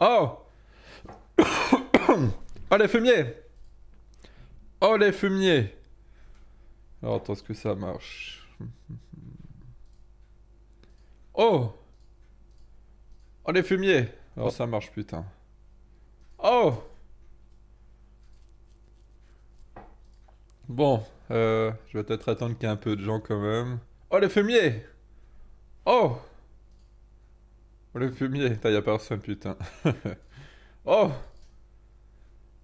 Oh Oh les fumiers Oh les fumiers Alors oh, attends, est-ce que ça marche Oh Oh les fumiers Alors oh, oh. ça marche putain. Oh Bon, euh, je vais peut-être attendre qu'il y ait un peu de gens quand même. Oh les fumiers Oh le fumier, t'as y a personne, putain. oh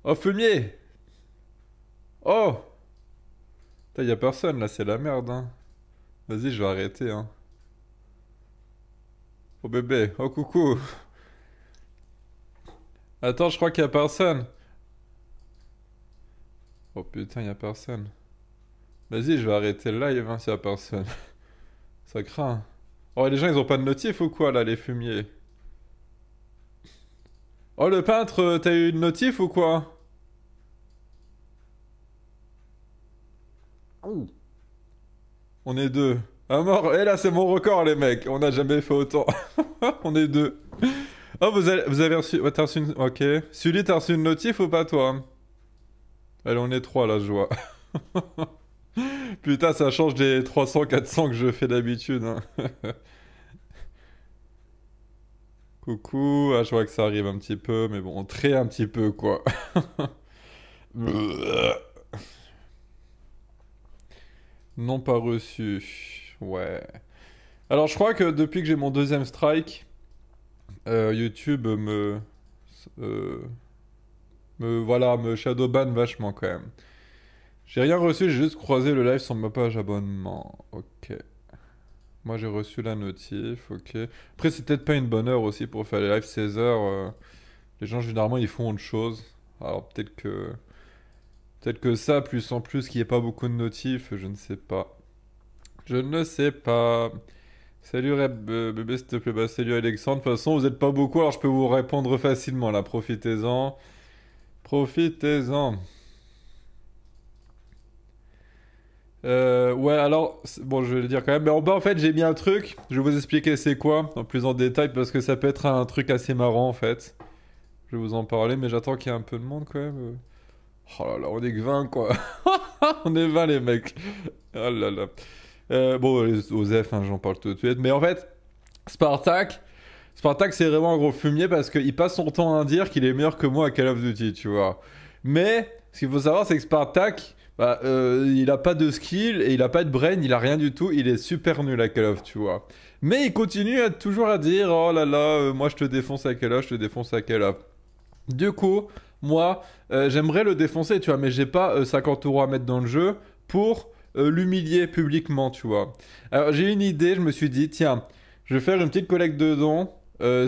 Oh, fumier Oh t'as y a personne, là, c'est la merde, hein. Vas-y, je vais arrêter, hein. Oh bébé, oh coucou Attends, je crois qu'il y a personne. Oh putain, il a personne. Vas-y, je vais arrêter le live hein, y a personne. Ça craint. Oh, les gens, ils ont pas de notif ou quoi, là, les fumiers Oh, le peintre, euh, t'as eu une notif ou quoi On est deux. Ah, mort. Et eh, là, c'est mon record, les mecs. On n'a jamais fait autant. On est deux. Oh, vous avez, vous avez reçu... Ok. Sully, t'as reçu une notif ou pas, toi Allez, on est trois, la joie. Putain, ça change des 300-400 que je fais d'habitude. Hein. Coucou, ah, je vois que ça arrive un petit peu, mais bon, très un petit peu, quoi. non pas reçu, ouais. Alors, je crois que depuis que j'ai mon deuxième strike, euh, YouTube me... Euh, me... Voilà, me shadowban vachement, quand même. J'ai rien reçu, j'ai juste croisé le live sur ma page abonnement. Ok. Moi j'ai reçu la notif, ok. Après c'est peut-être pas une bonne heure aussi pour faire les lives 16h. Euh. les gens généralement ils font autre chose. Alors peut-être que... Peut-être que ça, plus en plus qu'il n'y ait pas beaucoup de notifs, je ne sais pas. Je ne sais pas. Salut Reb, euh, bébé s'il te plaît, bah, salut Alexandre. De toute façon vous n'êtes pas beaucoup alors je peux vous répondre facilement là, profitez-en. Profitez-en. Euh, ouais, alors, bon, je vais le dire quand même. Mais en bas, en fait, j'ai mis un truc. Je vais vous expliquer c'est quoi en plus en détail parce que ça peut être un truc assez marrant en fait. Je vais vous en parler, mais j'attends qu'il y ait un peu de monde quand même. Euh, oh là là, on est que 20 quoi. on est 20 les mecs. Oh là là. Euh, bon, Osef, hein, j'en parle tout de suite. Mais en fait, Spartak, Spartak c'est vraiment un gros fumier parce qu'il passe son temps à dire qu'il est meilleur que moi à Call of Duty, tu vois. Mais ce qu'il faut savoir, c'est que Spartak bah, euh, il a pas de skill et il a pas de brain, il a rien du tout, il est super nul à Call of, tu vois. Mais il continue toujours à dire oh là là, euh, moi je te défonce à Call of, je te défonce à Call of. Du coup, moi, euh, j'aimerais le défoncer, tu vois, mais j'ai pas 50 euros à mettre dans le jeu pour l'humilier publiquement, tu vois. Alors j'ai une idée, je me suis dit tiens, je vais faire une petite collecte de dons.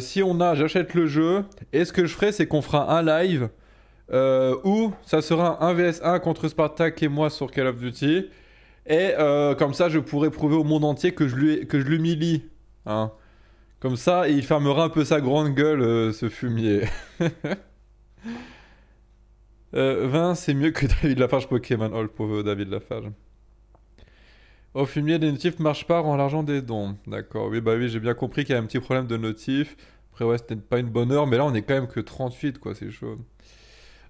si on a, j'achète le jeu. Et ce que je ferai, c'est qu'on fera un live euh, ou ça sera un vs 1 contre Spartak et moi sur Call of Duty. Et euh, comme ça, je pourrai prouver au monde entier que je, l'humilie. Hein. Comme ça, il fermera un peu sa grande gueule, euh, ce fumier. 20, c'est mieux que David Lafarge Pokémon. Oh, le pauvre David Lafarge. Au oh, fumier, les notifs marchent pas en l'argent des dons. D'accord. Oui, bah oui, j'ai bien compris qu'il y a un petit problème de notif. Après, ouais, c'était pas une bonne heure, mais là, on est quand même que 38, quoi, c'est chaud.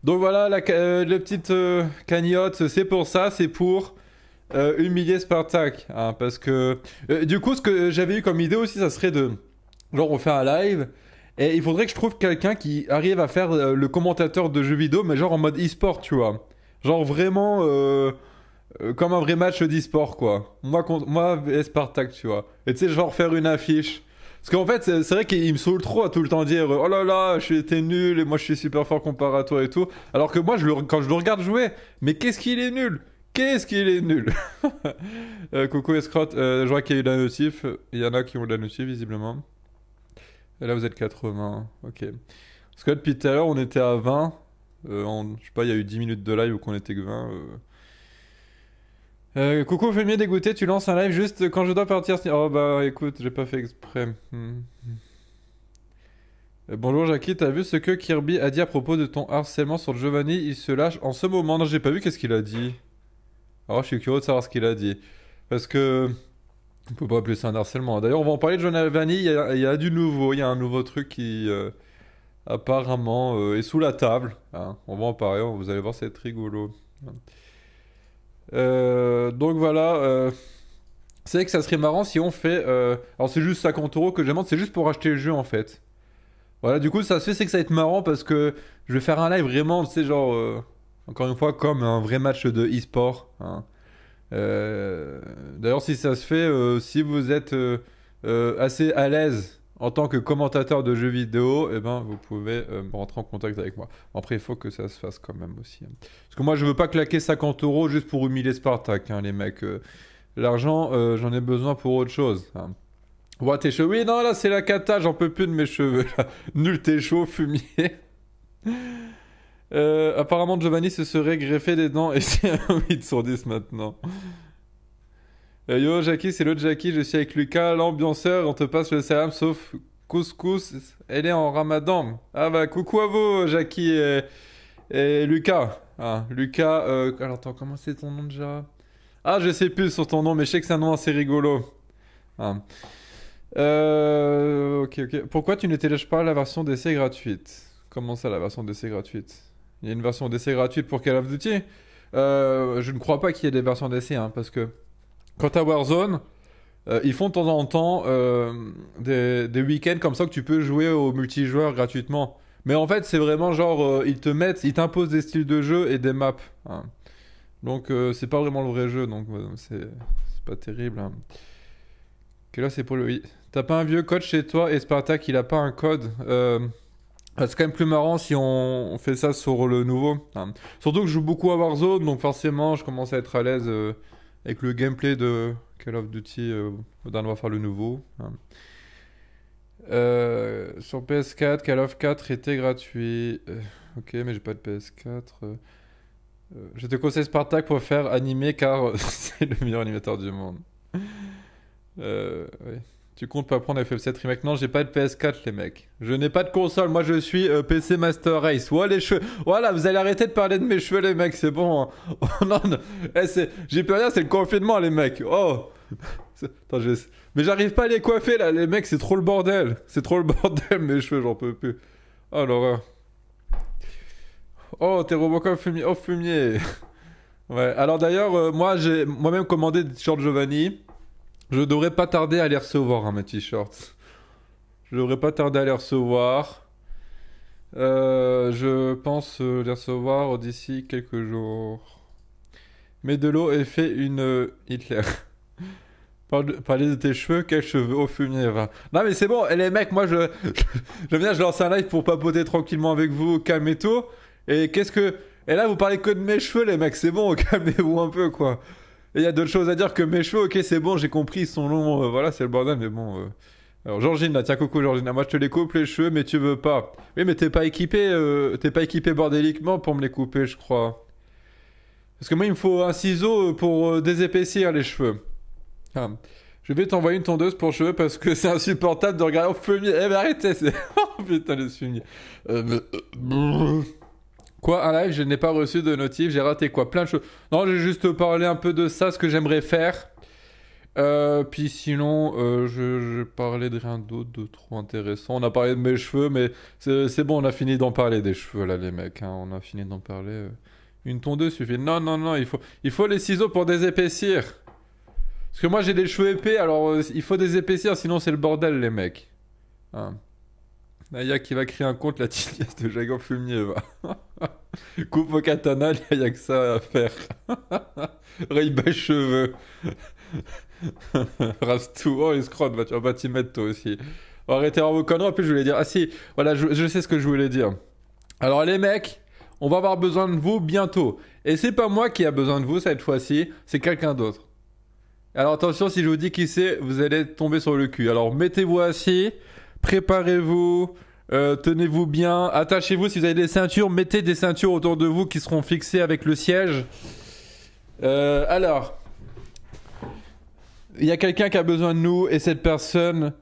Donc voilà, la, euh, la petite euh, c'est pour ça, c'est pour euh, humilier Spartak. Hein, parce que. du coup, ce que j'avais eu comme idée aussi, ça serait de. Genre, on fait un live. Et il faudrait que je trouve quelqu'un qui arrive à faire le commentateur de jeux vidéo, mais genre en mode e-sport, tu vois. Genre vraiment. comme un vrai match d'e-sport, quoi. Moi, contre, moi, et Spartak, tu vois. Et tu sais, genre faire une affiche parce qu'en fait, c'est vrai qu'il me saoule trop à tout le temps dire Oh là là, j'étais nul et moi je suis super fort comparé à toi et tout. Alors que moi, je le, quand je le regarde jouer, mais qu'est-ce qu'il est nul Qu'est-ce qu'il est nul euh, Coucou Escrotte, euh, je vois qu'il y a eu de la notif. Il y en a qui ont de la visiblement. Et là, vous êtes 80. Ok. Parce que depuis tout à l'heure, on était à 20. Euh, je sais pas, il y a eu 10 minutes de live où qu'on était que 20. Euh, coucou mieux dégoûté, tu lances un live juste quand je dois partir. Oh bah écoute, j'ai pas fait exprès. Hmm, hmm, hmm. Euh, bonjour Jackie, t'as vu ce que Kirby a dit à propos de ton harcèlement sur Giovanni Il se lâche en ce moment. Non, j'ai pas vu qu'est-ce qu'il a dit. Alors oh, je suis curieux de savoir ce qu'il a dit. Parce que... On peut pas appeler ça un harcèlement. Hein. D'ailleurs, on va en parler de Giovanni, il y, a, du nouveau, il y a un nouveau truc qui... Euh, apparemment euh, est sous la table. Hein. On va en parler, vous allez voir, c'est rigolo. Euh, donc voilà. Euh, c'est vrai que ça serait marrant si on fait. Euh, alors c'est juste 50 euros que j'ai c'est juste pour acheter le jeu en fait. Voilà, du coup, ça se fait, c'est que ça va être marrant parce que je vais faire un live vraiment, tu sais, genre, encore une fois, comme un vrai match de e-sport. Hein. D'ailleurs, si ça se fait, si vous êtes assez à l'aise en tant que commentateur de jeux vidéo, eh ben, vous pouvez euh, rentrer en contact avec moi. Après, il faut que ça se fasse quand même aussi. Hein. Parce que moi, je veux pas claquer 50 euros juste pour humilier Spartak, hein, les mecs. Euh. L'argent, euh, j'en ai besoin pour autre chose. Hein. Oui, non, là, c'est la cata, j'en peux plus de mes cheveux. Nul tes chaud fumier. apparemment, Giovanni se serait greffé des dents et c'est un 8 sur 10 maintenant. Euh, yo Jackie, c'est l'autre Jackie, je suis avec Lucas, l'ambianceur, on te passe le salam sauf couscous, elle est en ramadan. Ah bah coucou à vous Jackie et, Lucas. Hein, Lucas, euh, alors comment c'est ton nom déjà Ah je sais plus sur ton nom, mais je sais que c'est un nom assez rigolo. Hein. Euh, ok, ok. Pourquoi tu ne télécharges pas la version d'essai gratuite Comment ça la version d'essai gratuite Il y a une version d'essai gratuite pour Call Je ne crois pas qu'il y ait des versions d'essai, hein, parce que... Quand à Warzone, euh, ils font de temps en temps euh, des, week-ends comme ça que tu peux jouer au multijoueur gratuitement. Mais en fait, c'est vraiment genre, euh, ils te mettent, ils t'imposent des styles de jeu et des maps. Hein. Donc, c'est pas vraiment le vrai jeu, donc c'est pas terrible. que hein. Ok, là, c'est pour le. T'as pas un vieux code chez toi et Spartak, il a pas un code. Bah, c'est quand même plus marrant si on, fait ça sur le nouveau. Hein. Surtout que je joue beaucoup à Warzone, donc forcément, je commence à être à l'aise avec le gameplay de Call of Duty euh, Modern faire le nouveau. Hein. Euh, sur PS4, Call of 4 était gratuit. Euh, ok, mais j'ai pas de PS4. je te conseille Spartak pour faire animer car c'est le meilleur animateur du monde. oui. Tu comptes pas prendre FF7 Remake Non, j'ai pas de PS4, les mecs. Je n'ai pas de console. Moi, je suis euh, PC Master Race. Ouais, les cheveux. Voilà, vous allez arrêter de parler de mes cheveux, les mecs. C'est bon. Hein. Oh, non, non. Eh, j'ai plus rien, c'est le confinement, les mecs. Oh. Mais j'arrive pas à les coiffer, là. Les mecs, c'est trop le bordel. C'est trop le bordel, mes cheveux. J'en peux plus. Oh, Oh, t'es Robocop fumier. Oh, fumier. ouais. Alors, d'ailleurs, euh, moi, j'ai moi-même commandé des t-shirts Giovanni. Je devrais pas tarder à les recevoir, hein, mes t-shirts. Je devrais pas tarder à les recevoir. Euh, je pense euh, les recevoir d'ici quelques jours. Mais de l'eau et fait une euh, Hitler. Parlez de tes cheveux, quels cheveux au fumier Non mais c'est bon, eh, les mecs, moi je, viens, je lance un live pour papoter tranquillement avec vous, calme et tout. Et qu'est-ce que, et là vous parlez que de mes cheveux, les mecs, c'est bon, calmez-vous un peu quoi il y a d'autres choses à dire que mes cheveux, ok, c'est bon, j'ai compris, ils sont longs, euh, voilà, c'est le bordel, mais bon. Euh. Alors, Georgine, tiens, coucou, Georgina. moi, je te les coupe les cheveux, mais tu veux pas. Oui, mais t'es pas équipé, euh, t'es pas équipé bordéliquement pour me les couper, je crois. Parce que moi, il me faut un ciseau pour désépaissir les cheveux. Ah. Je vais t'envoyer une tondeuse pour cheveux parce que c'est insupportable de regarder au fumier. Eh, mais arrêtez, c'est. oh, putain, les fumiers. Quoi, un live, je n'ai pas reçu de notif, j'ai raté quoi Plein de choses. Non, j'ai juste parlé un peu de ça, ce que j'aimerais faire. Euh, puis sinon, euh, je, je, parlais de rien d'autre de trop intéressant. On a parlé de mes cheveux, mais c'est bon, on a fini d'en parler des cheveux là, les mecs. Hein. on a fini d'en parler. Euh. Une tondeuse suffit. Non, non, non, il faut, il faut les ciseaux pour désépaissir. Parce que moi j'ai des cheveux épais, alors euh, il faut désépaissir, sinon c'est le bordel, les mecs. Hein. Naya qui va créer un compte, la tigresse de Jagan Fumier va. Coupe vos katanas, il n'y a que ça à faire. les cheveux. tout. oh, il bah, tu vas t'y mettre toi aussi. Arrêtez en vos conneries, en plus je voulais dire. Ah si, voilà, je, je sais ce que je voulais dire. Alors les mecs, on va avoir besoin de vous bientôt. Et c'est pas moi qui a besoin de vous cette fois-ci, c'est quelqu'un d'autre. Alors attention, si je vous dis qui c'est, vous allez tomber sur le cul. Alors mettez-vous assis, préparez-vous, euh, tenez-vous bien, attachez-vous si vous avez des ceintures, mettez des ceintures autour de vous qui seront fixées avec le siège. Euh, alors, il y a quelqu'un qui a besoin de nous et cette personne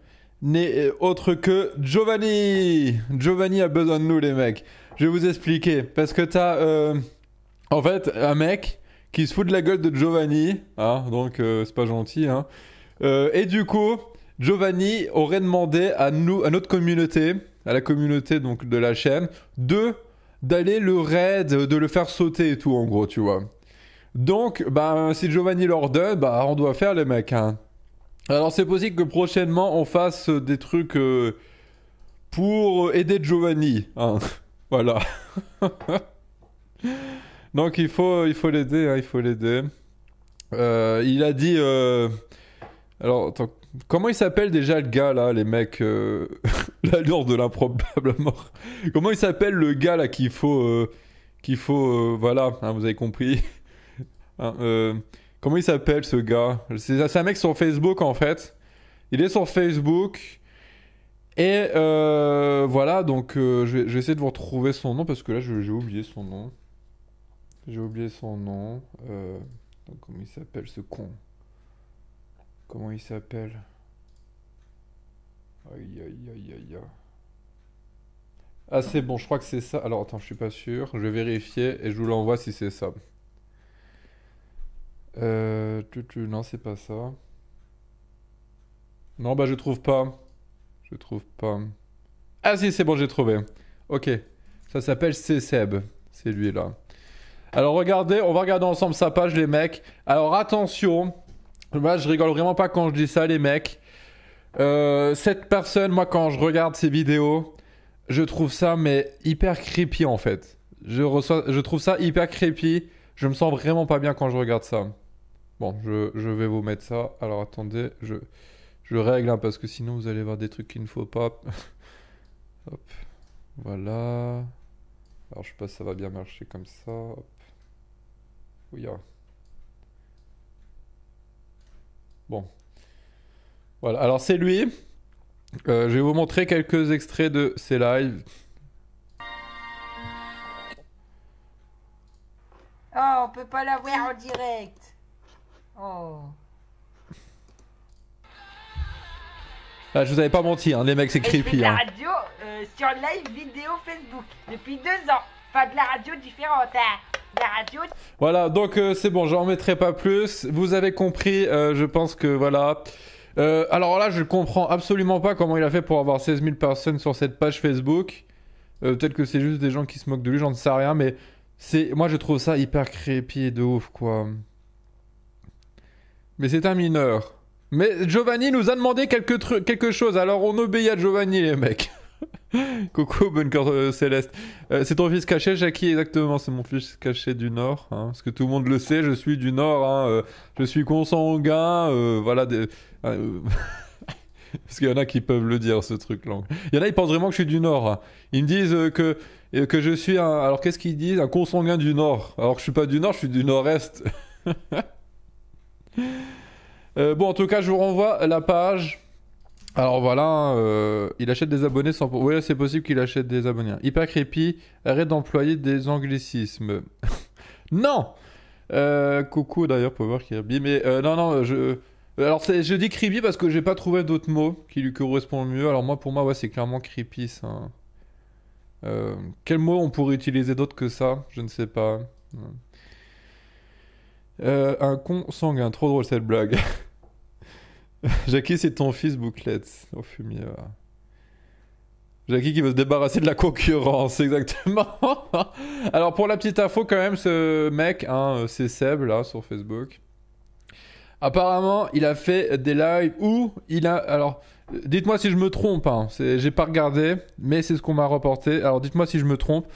n'est euh, autre que Giovanni. Giovanni a besoin de nous les mecs. Je vais vous expliquer parce que t'as en fait un mec qui se fout de la gueule de Giovanni, hein, donc c'est pas gentil. Hein. et du coup, Giovanni aurait demandé à nous, à notre communauté, à la communauté donc de la chaîne. Deux, d'aller le raid, euh, de le faire sauter et tout en gros, tu vois. Donc, bah, si Giovanni l'ordonne, bah, ben, on doit faire les mecs. Hein. Alors c'est possible que prochainement on fasse euh, des trucs euh, pour aider Giovanni. Hein. voilà. Donc il faut il faut l'aider, hein, il faut l'aider. il a dit. Alors attends, Comment il s'appelle déjà le gars là, les mecs euh, L'allure de l'improbable mort. Comment il s'appelle le gars là qu'il faut. Euh, qu'il faut. Euh, voilà, hein, vous avez compris. Hein, comment il s'appelle ce gars C'est un mec sur Facebook en fait. Il est sur Facebook. Et voilà, donc je je, vais, essayer de vous retrouver son nom parce que là j'ai oublié son nom. J'ai oublié son nom. comment il s'appelle ce con Comment il s'appelle Aïe aïe aïe aïe aïe. Ah c'est bon, je crois que c'est ça. Alors attends, je suis pas sûr. Je vais vérifier et je vous l'envoie si c'est ça. Euh, tu, tu, non, c'est pas ça. Non, bah je trouve pas. Je trouve pas. Ah si, c'est bon, j'ai trouvé. Ok. Ça s'appelle Seb. C'est lui là. Alors regardez, on va regarder ensemble sa page les mecs. Alors attention, moi, bah, je rigole vraiment pas quand je dis ça, les mecs. Euh, cette personne, moi, quand je regarde ses vidéos, je trouve ça mais hyper creepy en fait. Je, reçois, je trouve ça hyper creepy. Je me sens vraiment pas bien quand je regarde ça. Bon, je, je vais vous mettre ça. Alors attendez, je, je règle hein, parce que sinon vous allez voir des trucs qu'il ne faut pas. Hop, voilà. Alors je sais pas si ça va bien marcher comme ça. Hop. Oui, Bon. Voilà, alors c'est lui. Euh, je vais vous montrer quelques extraits de ses lives. Oh, on peut pas l'avoir en direct. Oh. Ah, je vous avais pas menti, hein. les mecs, c'est creepy. de la hein. radio euh, sur live vidéo Facebook depuis deux ans. Pas de la radio différente. Hein. Voilà, donc euh, c'est bon, j'en mettrai pas plus. Vous avez compris, euh, je pense que voilà. Euh, alors là, je comprends absolument pas comment il a fait pour avoir 16 000 personnes sur cette page Facebook. Peut-être que c'est juste des gens qui se moquent de lui, j'en sais rien, mais c'est, moi je trouve ça hyper crépi de ouf, quoi. Mais c'est un mineur. Mais Giovanni nous a demandé quelque, quelque chose, alors on obéit à Giovanni, les mecs. Coucou Bunker euh, Céleste. Euh, c'est ton fils caché, Jackie, exactement. C'est mon fils caché du Nord. Hein, parce que tout le monde le sait, je suis du Nord. Hein, euh, je suis consanguin. voilà. Des, parce qu'il y en a qui peuvent le dire, ce truc-là. Il y en a, ils pensent vraiment que je suis du Nord. Hein. Ils me disent que, que je suis un. Alors qu'est-ce qu'ils disent Un consanguin du Nord. Alors que je suis pas du Nord, je suis du Nord-Est. bon, en tout cas, je vous renvoie la page alors voilà, euh, il achète des abonnés sans. Oui, c'est possible qu'il achète des abonnés. Hyper creepy, arrête d'employer des anglicismes. non euh, Coucou d'ailleurs, Power Kirby. Mais euh, non, non, je. Alors je dis creepy parce que j'ai pas trouvé d'autres mots qui lui correspondent mieux. Alors moi, pour moi, c'est clairement creepy ça. quel mot on pourrait utiliser d'autre que ça Je ne sais pas. un con sanguin, trop drôle cette blague. Jackie, c'est ton fils Bouclette. Au oh, fumier. Jackie qui veut se débarrasser de la concurrence, exactement. Alors pour la petite info quand même, ce mec, hein, euh, c'est Seb là sur Facebook. Apparemment, il a fait des lives où il a... Alors, dites-moi si je me trompe, hein. j'ai pas regardé, mais c'est ce qu'on m'a reporté Alors dites-moi si je me trompe.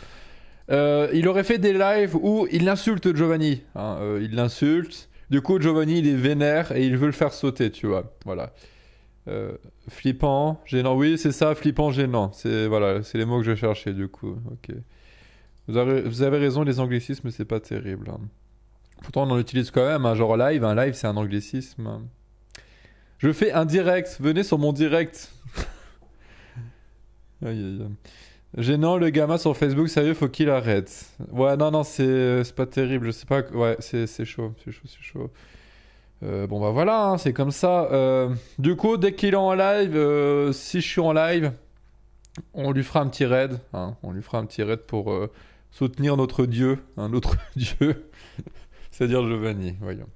Euh, il aurait fait des lives où il insulte Giovanni. Hein. Euh, il l'insulte. Du coup, Giovanni, il est vénère et il veut le faire sauter, tu vois. Voilà. Euh, flippant, gênant. Oui, c'est ça, flippant, gênant. C'est voilà, c'est les mots que je cherchais, du coup. Ok. Vous avez, raison, les anglicismes, c'est pas terrible. Hein. Pourtant, on en utilise quand même. Hein, genre live, un live, c'est un anglicisme. Hein. Je fais un direct. Venez sur mon direct. aïe, aïe, aïe. Gênant le gamin sur Facebook, ça sérieux, faut qu'il arrête. Ouais, non, non, c'est euh, pas terrible, je sais pas. Ouais, c'est chaud, c'est chaud, c'est chaud. Euh, bon, bah voilà, hein, c'est comme ça. Euh, du coup, dès qu'il est en live, si je suis en live, on lui fera un petit raid. Hein. on lui fera un petit raid pour soutenir notre dieu, un hein, autre dieu, c'est-à-dire Giovanni, voyons.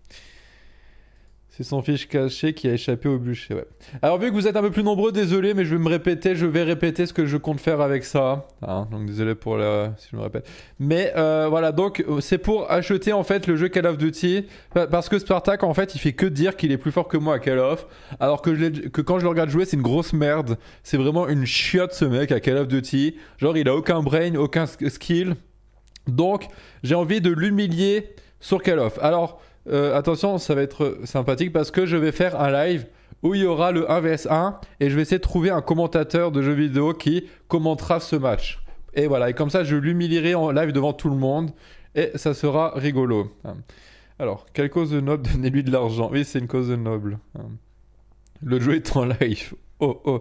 C'est son fiche caché qui a échappé au bûcher, ouais. Alors vu que vous êtes un peu plus nombreux, désolé, mais je vais me répéter, je vais répéter ce que je compte faire avec ça. Hein, donc désolé pour le... si je me répète. Mais euh, voilà, donc euh, c'est pour acheter en fait le jeu Call of Duty. Parce que Spartak en fait il fait que dire qu'il est plus fort que moi à Call of. Alors que, je que quand je le regarde jouer c'est une grosse merde. C'est vraiment une chiotte ce mec à Call of Duty. Genre il a aucun brain, aucun skill. Donc j'ai envie de l'humilier sur Call of. Alors... Euh, attention, ça va être sympathique parce que je vais faire un live où il y aura le 1vs1 et je vais essayer de trouver un commentateur de jeux vidéo qui commentera ce match. Et voilà, et comme ça je l'humilierai en live devant tout le monde et ça sera rigolo. Alors, quelle cause de noble donnez-lui de l'argent Oui, c'est une cause noble. Le jeu est en live. Oh oh.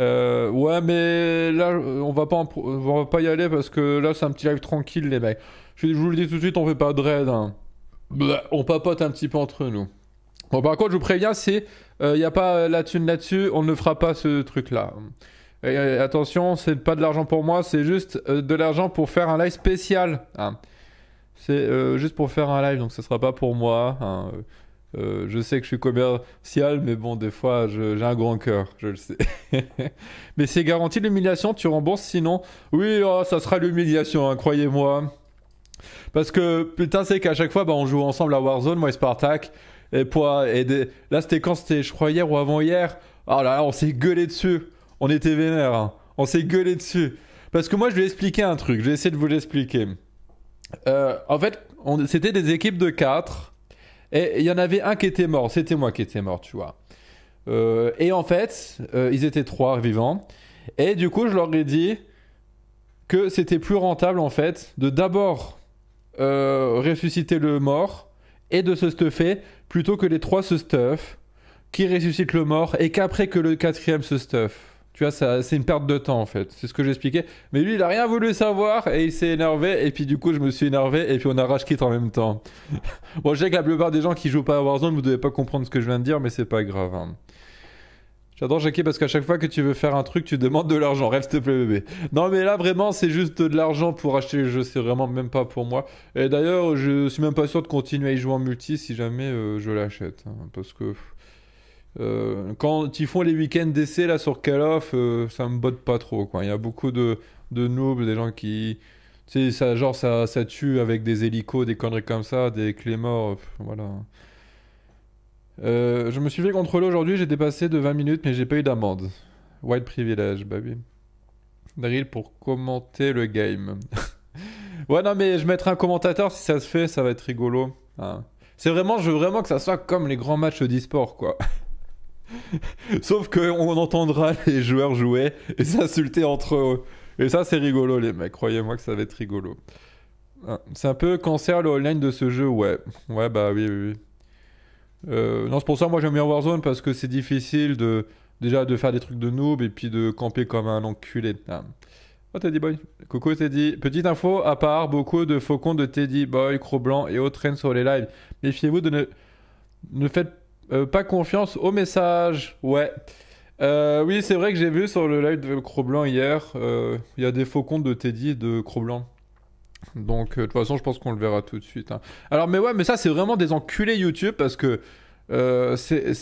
Euh, ouais, mais là, on va, pas va pas y aller parce que là, c'est un petit live tranquille, les mecs. Je vous le dis tout de suite, on fait pas de raid. Hein. Bah, on papote un petit peu entre nous. Bon, par contre, je vous préviens, c'est. Il euh, n'y a pas euh, la thune là-dessus, on ne fera pas ce truc-là. Attention, euh, attention, c'est pas de l'argent pour moi, c'est juste de l'argent pour faire un live spécial. Hein. C'est juste pour faire un live, donc ça sera pas pour moi. Hein. je sais que je suis commercial, mais bon, des fois, j'ai un grand cœur, je le sais. mais c'est garanti l'humiliation, tu rembourses, sinon, oui, oh, ça sera l'humiliation, hein, croyez-moi. Parce que putain, c'est qu'à chaque fois, bah, on joue ensemble à Warzone, moi et Spartak. Et, pour, et là, c'était quand C'était, je crois, hier ou avant-hier. Oh là là, on s'est gueulé dessus. On était vénère. Hein. On s'est gueulé dessus. Parce que moi, je vais expliquer un truc. Je vais essayer de vous l'expliquer. Euh, en fait, c'était des équipes de 4. Et il y en avait un qui était mort. C'était moi qui étais mort, tu vois. Euh, et en fait, euh, ils étaient trois vivants. Et du coup, je leur ai dit que c'était plus rentable, en fait, de d'abord euh, ressusciter le mort et de se stuffer plutôt que les trois se stuff, qui ressuscite le mort et qu'après que le quatrième se stuff. Tu vois, c'est une perte de temps en fait. C'est ce que j'expliquais. Mais lui, il a rien voulu savoir et il s'est énervé. Et puis du coup, je me suis énervé et puis on a rage quitte en même temps. bon, je sais que la plupart des gens qui jouent pas à Warzone, vous devez pas comprendre ce que je viens de dire, mais c'est pas grave. Hein. J'adore Jackie parce qu'à chaque fois que tu veux faire un truc, tu demandes de l'argent. Rêve, s'il te plaît, bébé. Non, mais là, vraiment, c'est juste de l'argent pour acheter le jeu. C'est vraiment même pas pour moi. Et d'ailleurs, je suis même pas sûr de continuer à y jouer en multi si jamais euh, je l'achète. Hein, parce que. Euh, quand ils font les week-ends d'essai là sur Call of, euh, ça me botte pas trop quoi. Il y a beaucoup de, de noobs, des gens qui. Tu sais, genre ça, ça tue avec des hélicos, des conneries comme ça, des clés voilà. Euh, je me suis fait contrôler aujourd'hui, j'ai dépassé de 20 minutes, mais j'ai pas eu d'amende. White privilege, bah oui. Daryl pour commenter le game. ouais, non, mais je mettrai un commentateur si ça se fait, ça va être rigolo. Hein. C'est vraiment, je veux vraiment que ça soit comme les grands matchs d'e-sport, quoi. Sauf qu'on entendra les joueurs jouer et s'insulter entre eux. Et ça, c'est rigolo, les mecs. Croyez-moi que ça va être rigolo. Hein, c'est un peu cancer le online de ce jeu, ouais. Ouais, bah oui, oui, oui. Euh, non, c'est pour ça, moi j'aime bien Warzone parce que c'est difficile de déjà de faire des trucs de noob et puis de camper comme un enculé. Oh Teddy Boy. Coucou Teddy. Petite info, à part, beaucoup de faucons de Teddy Boy, Cro-Blanc et autres traînent sur les lives. Méfiez-vous de ne... Ne faites euh, pas confiance aux messages. Ouais. Euh, oui, c'est vrai que j'ai vu sur le live de Cro-Blanc hier, il y a des faucons de Teddy et de Cro-Blanc. Donc, euh, de toute façon, je pense qu'on le verra tout de suite. Hein. Alors, mais ouais, mais ça, c'est vraiment des enculés YouTube parce que euh,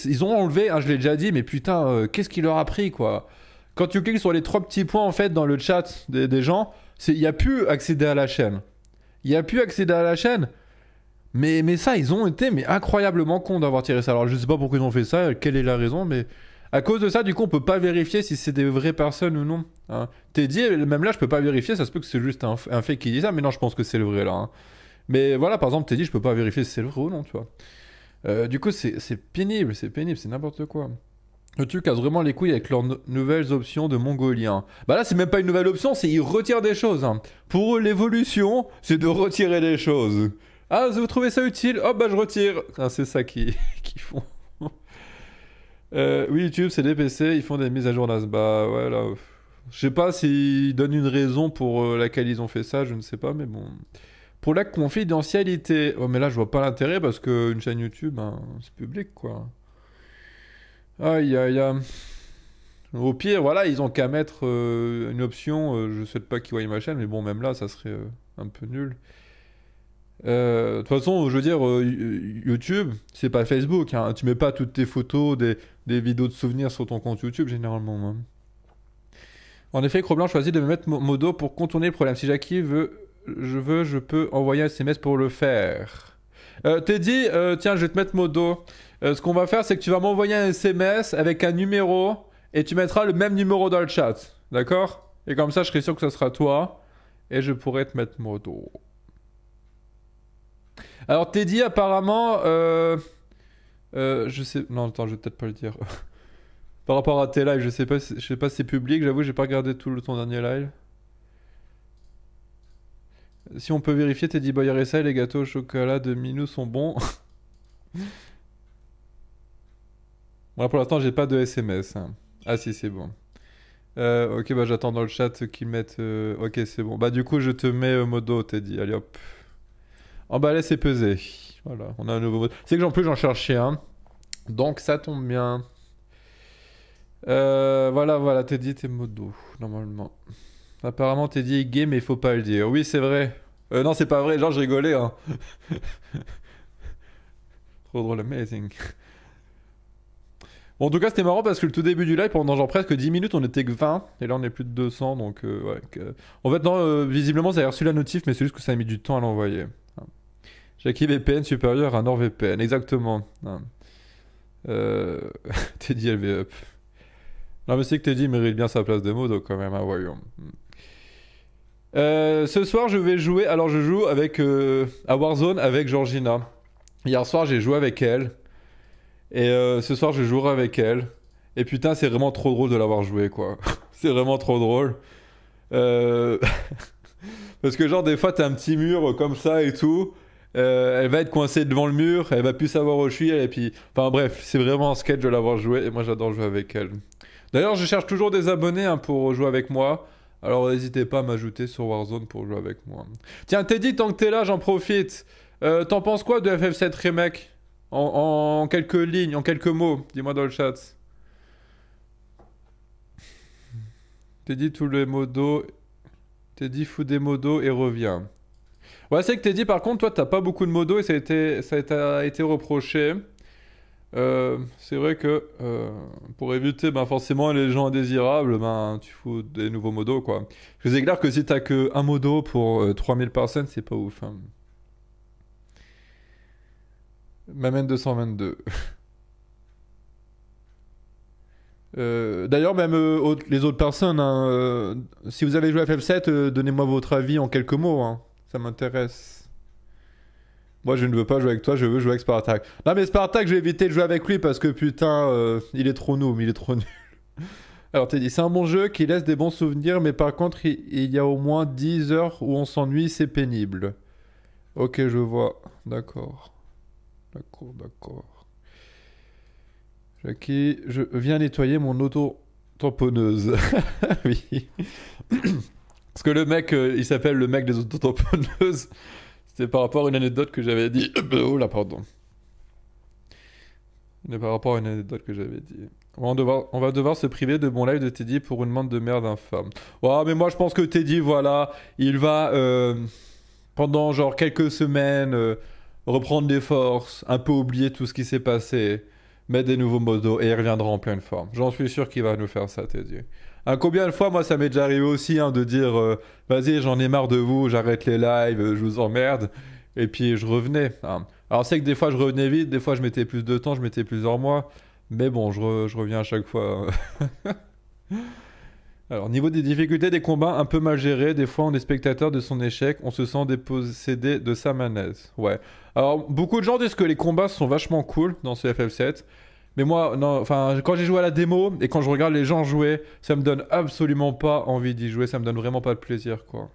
ils ont enlevé, hein, je l'ai déjà dit, mais putain, euh, qu'est-ce qu'il leur a pris, quoi Quand tu cliques sur les trois petits points, en fait, dans le chat des, gens, il n'y a plus accéder à la chaîne. Il n'y a plus accéder à la chaîne. Mais, mais ça, ils ont été mais incroyablement cons d'avoir tiré ça. Alors, je sais pas pourquoi ils ont fait ça, quelle est la raison, mais à cause de ça, du coup, on peut pas vérifier si c'est des vraies personnes ou non. Hein. T'es dit, même là, je peux pas vérifier, ça se peut que c'est juste un, fait qui dit ça, mais non, je pense que c'est le vrai là. Hein. Mais voilà, par exemple, t'es dit, je peux pas vérifier si c'est le vrai ou non, tu vois. Euh, du coup, c'est pénible, c'est pénible, c'est n'importe quoi. Le truc casse vraiment les couilles avec leurs nouvelles options de mongolien. Bah là, c'est même pas une nouvelle option, c'est ils retirent des choses. Hein. Pour eux, l'évolution, c'est de retirer des choses. Ah, vous trouvez ça utile Oh, bah je retire. Ah, c'est ça qu'ils qui font. Euh, oui, YouTube, c'est des PC, ils font des mises à jour là. Bah Je sais pas s'ils donnent une raison pour euh, laquelle ils ont fait ça, je ne sais pas, mais bon. Pour la confidentialité. Oh, mais là, je vois pas l'intérêt parce qu'une chaîne YouTube, ben, c'est public, quoi. Aïe, aïe, aïe. Au pire, voilà, ils ont qu'à mettre euh, une option. je souhaite pas qu'ils voient ma chaîne, mais bon, même là, ça serait un peu nul. Euh, de toute façon, je veux dire, euh, YouTube, c'est pas Facebook. Hein. Tu mets pas toutes tes photos, des, vidéos de souvenirs sur ton compte YouTube, généralement. Hein. En effet, Croblanc choisit de me mettre Modo pour contourner le problème. Si Jackie veut, je veux, je peux envoyer un SMS pour le faire. Euh, t'es dit tiens, je vais te mettre Modo. ce qu'on va faire, c'est que tu vas m'envoyer un SMS avec un numéro et tu mettras le même numéro dans le chat. D'accord Et comme ça, je serai sûr que ce sera toi et je pourrai te mettre Modo. Alors Teddy apparemment, euh, euh, je sais, non attends, je vais peut-être pas le dire. Par rapport à tes lives, je sais pas, je sais pas si c'est public. J'avoue, j'ai pas regardé tout le ton dernier live. Si on peut vérifier, Teddy Boy RSA et les gâteaux au chocolat de Minou sont bons. bon, pour l'instant, j'ai pas de SMS. Hein. Ah si, c'est bon. Euh, ok, bah j'attends dans le chat qu'ils mettent. Euh, ok, c'est bon. Bah du coup, je te mets euh, modo, Teddy. Allez hop. Emballer, ah bah, c'est peser. Voilà, on a un nouveau mode. C'est que j'en plus, j'en cherchais un. Donc, ça tombe bien. Euh, voilà, voilà, Teddy t'es modo, normalement. Apparemment, Teddy dit gay, mais il faut pas le dire. Oui, c'est vrai. Euh, non, c'est pas vrai, genre, je rigolais. Hein. Trop drôle, amazing. Bon, en tout cas, c'était marrant parce que le tout début du live, pendant genre presque 10 minutes, on était que 20, et là on est plus de 200, donc euh, En fait, non, euh, visiblement, ça a reçu la notif, mais c'est juste que ça a mis du temps à l'envoyer. Jackie VPN supérieur à NordVPN, exactement. Euh... Teddy LV up. Non, mais c'est que Teddy mérite bien sa place de donc quand même, hein, voyons. Hmm. Euh, ce soir, je vais jouer. Alors, je joue avec euh, à Warzone avec Georgina. Hier soir, j'ai joué avec elle. Et euh, ce soir, je jouerai avec elle. Et putain, c'est vraiment trop drôle de l'avoir joué, quoi. c'est vraiment trop drôle. Parce que, genre, des fois, t'as un petit mur comme ça et tout. Euh, elle va être coincée devant le mur, elle va plus savoir où je suis, et puis... Enfin bref, c'est vraiment un sketch de l'avoir joué, et moi j'adore jouer avec elle. D'ailleurs, je cherche toujours des abonnés hein, pour jouer avec moi, alors n'hésitez pas à m'ajouter sur Warzone pour jouer avec moi. Tiens Teddy, tant que t'es là, j'en profite. Euh, t'en penses quoi de FF7 Remake en, quelques lignes, en quelques mots, dis-moi dans le chat. Teddy, tous les modos... Teddy fout des modos et reviens. Ouais, c'est que t'es dit, par contre, toi, t'as pas beaucoup de modos et ça a été, ça a été reproché. Euh, c'est vrai que euh, pour éviter ben, forcément les gens indésirables, ben, tu fous des nouveaux modos. Quoi. Je vous clair que si t'as que un modo pour 3000 euh, personnes, c'est pas ouf. Hein. Mamène 222. D'ailleurs, même les autres personnes, hein, si vous avez joué à FF7, donnez-moi votre avis en quelques mots. Hein. Ça m'intéresse. Moi, je ne veux pas jouer avec toi, je veux jouer avec Spartak. Non, mais Spartak, j'ai évité de jouer avec lui parce que putain, il est trop noob, il est trop nul. Alors, t'es dit, c'est un bon jeu qui laisse des bons souvenirs, mais par contre, il, y a au moins 10 heures où on s'ennuie, c'est pénible. Ok, je vois. D'accord. D'accord, d'accord. Jackie, je viens nettoyer mon auto-tamponneuse. oui. Parce que le mec, euh, il s'appelle le mec des autotamponneuses. C'était par rapport à une anecdote que j'avais dit. Oh là, pardon. C'était par rapport à une anecdote que j'avais dit. On va, devoir, on va devoir se priver de mon live de Teddy pour une bande de merde infâme. Ouais, mais moi, je pense que Teddy, voilà, il va, euh, pendant genre quelques semaines, euh, reprendre des forces, un peu oublier tout ce qui s'est passé, mettre des nouveaux modos et il reviendra en pleine forme. J'en suis sûr qu'il va nous faire ça, Teddy. Ah, combien de fois, moi, ça m'est déjà arrivé aussi hein, de dire euh, Vas-y, j'en ai marre de vous, j'arrête les lives, euh, je vous emmerde. Et puis je revenais. Hein. Alors, c'est que des fois, je revenais vite, des fois, je mettais plus de temps, je mettais plusieurs mois. Mais bon, je, reviens à chaque fois. Hein. Alors, niveau des difficultés des combats, un peu mal gérés, des fois on est spectateur de son échec, on se sent dépossédé de sa manette. Ouais. Alors, beaucoup de gens disent que les combats sont vachement cool dans ce FF7. Mais moi, non, enfin, quand j'ai joué à la démo et quand je regarde les gens jouer, ça me donne absolument pas envie d'y jouer. Ça me donne vraiment pas de plaisir, quoi.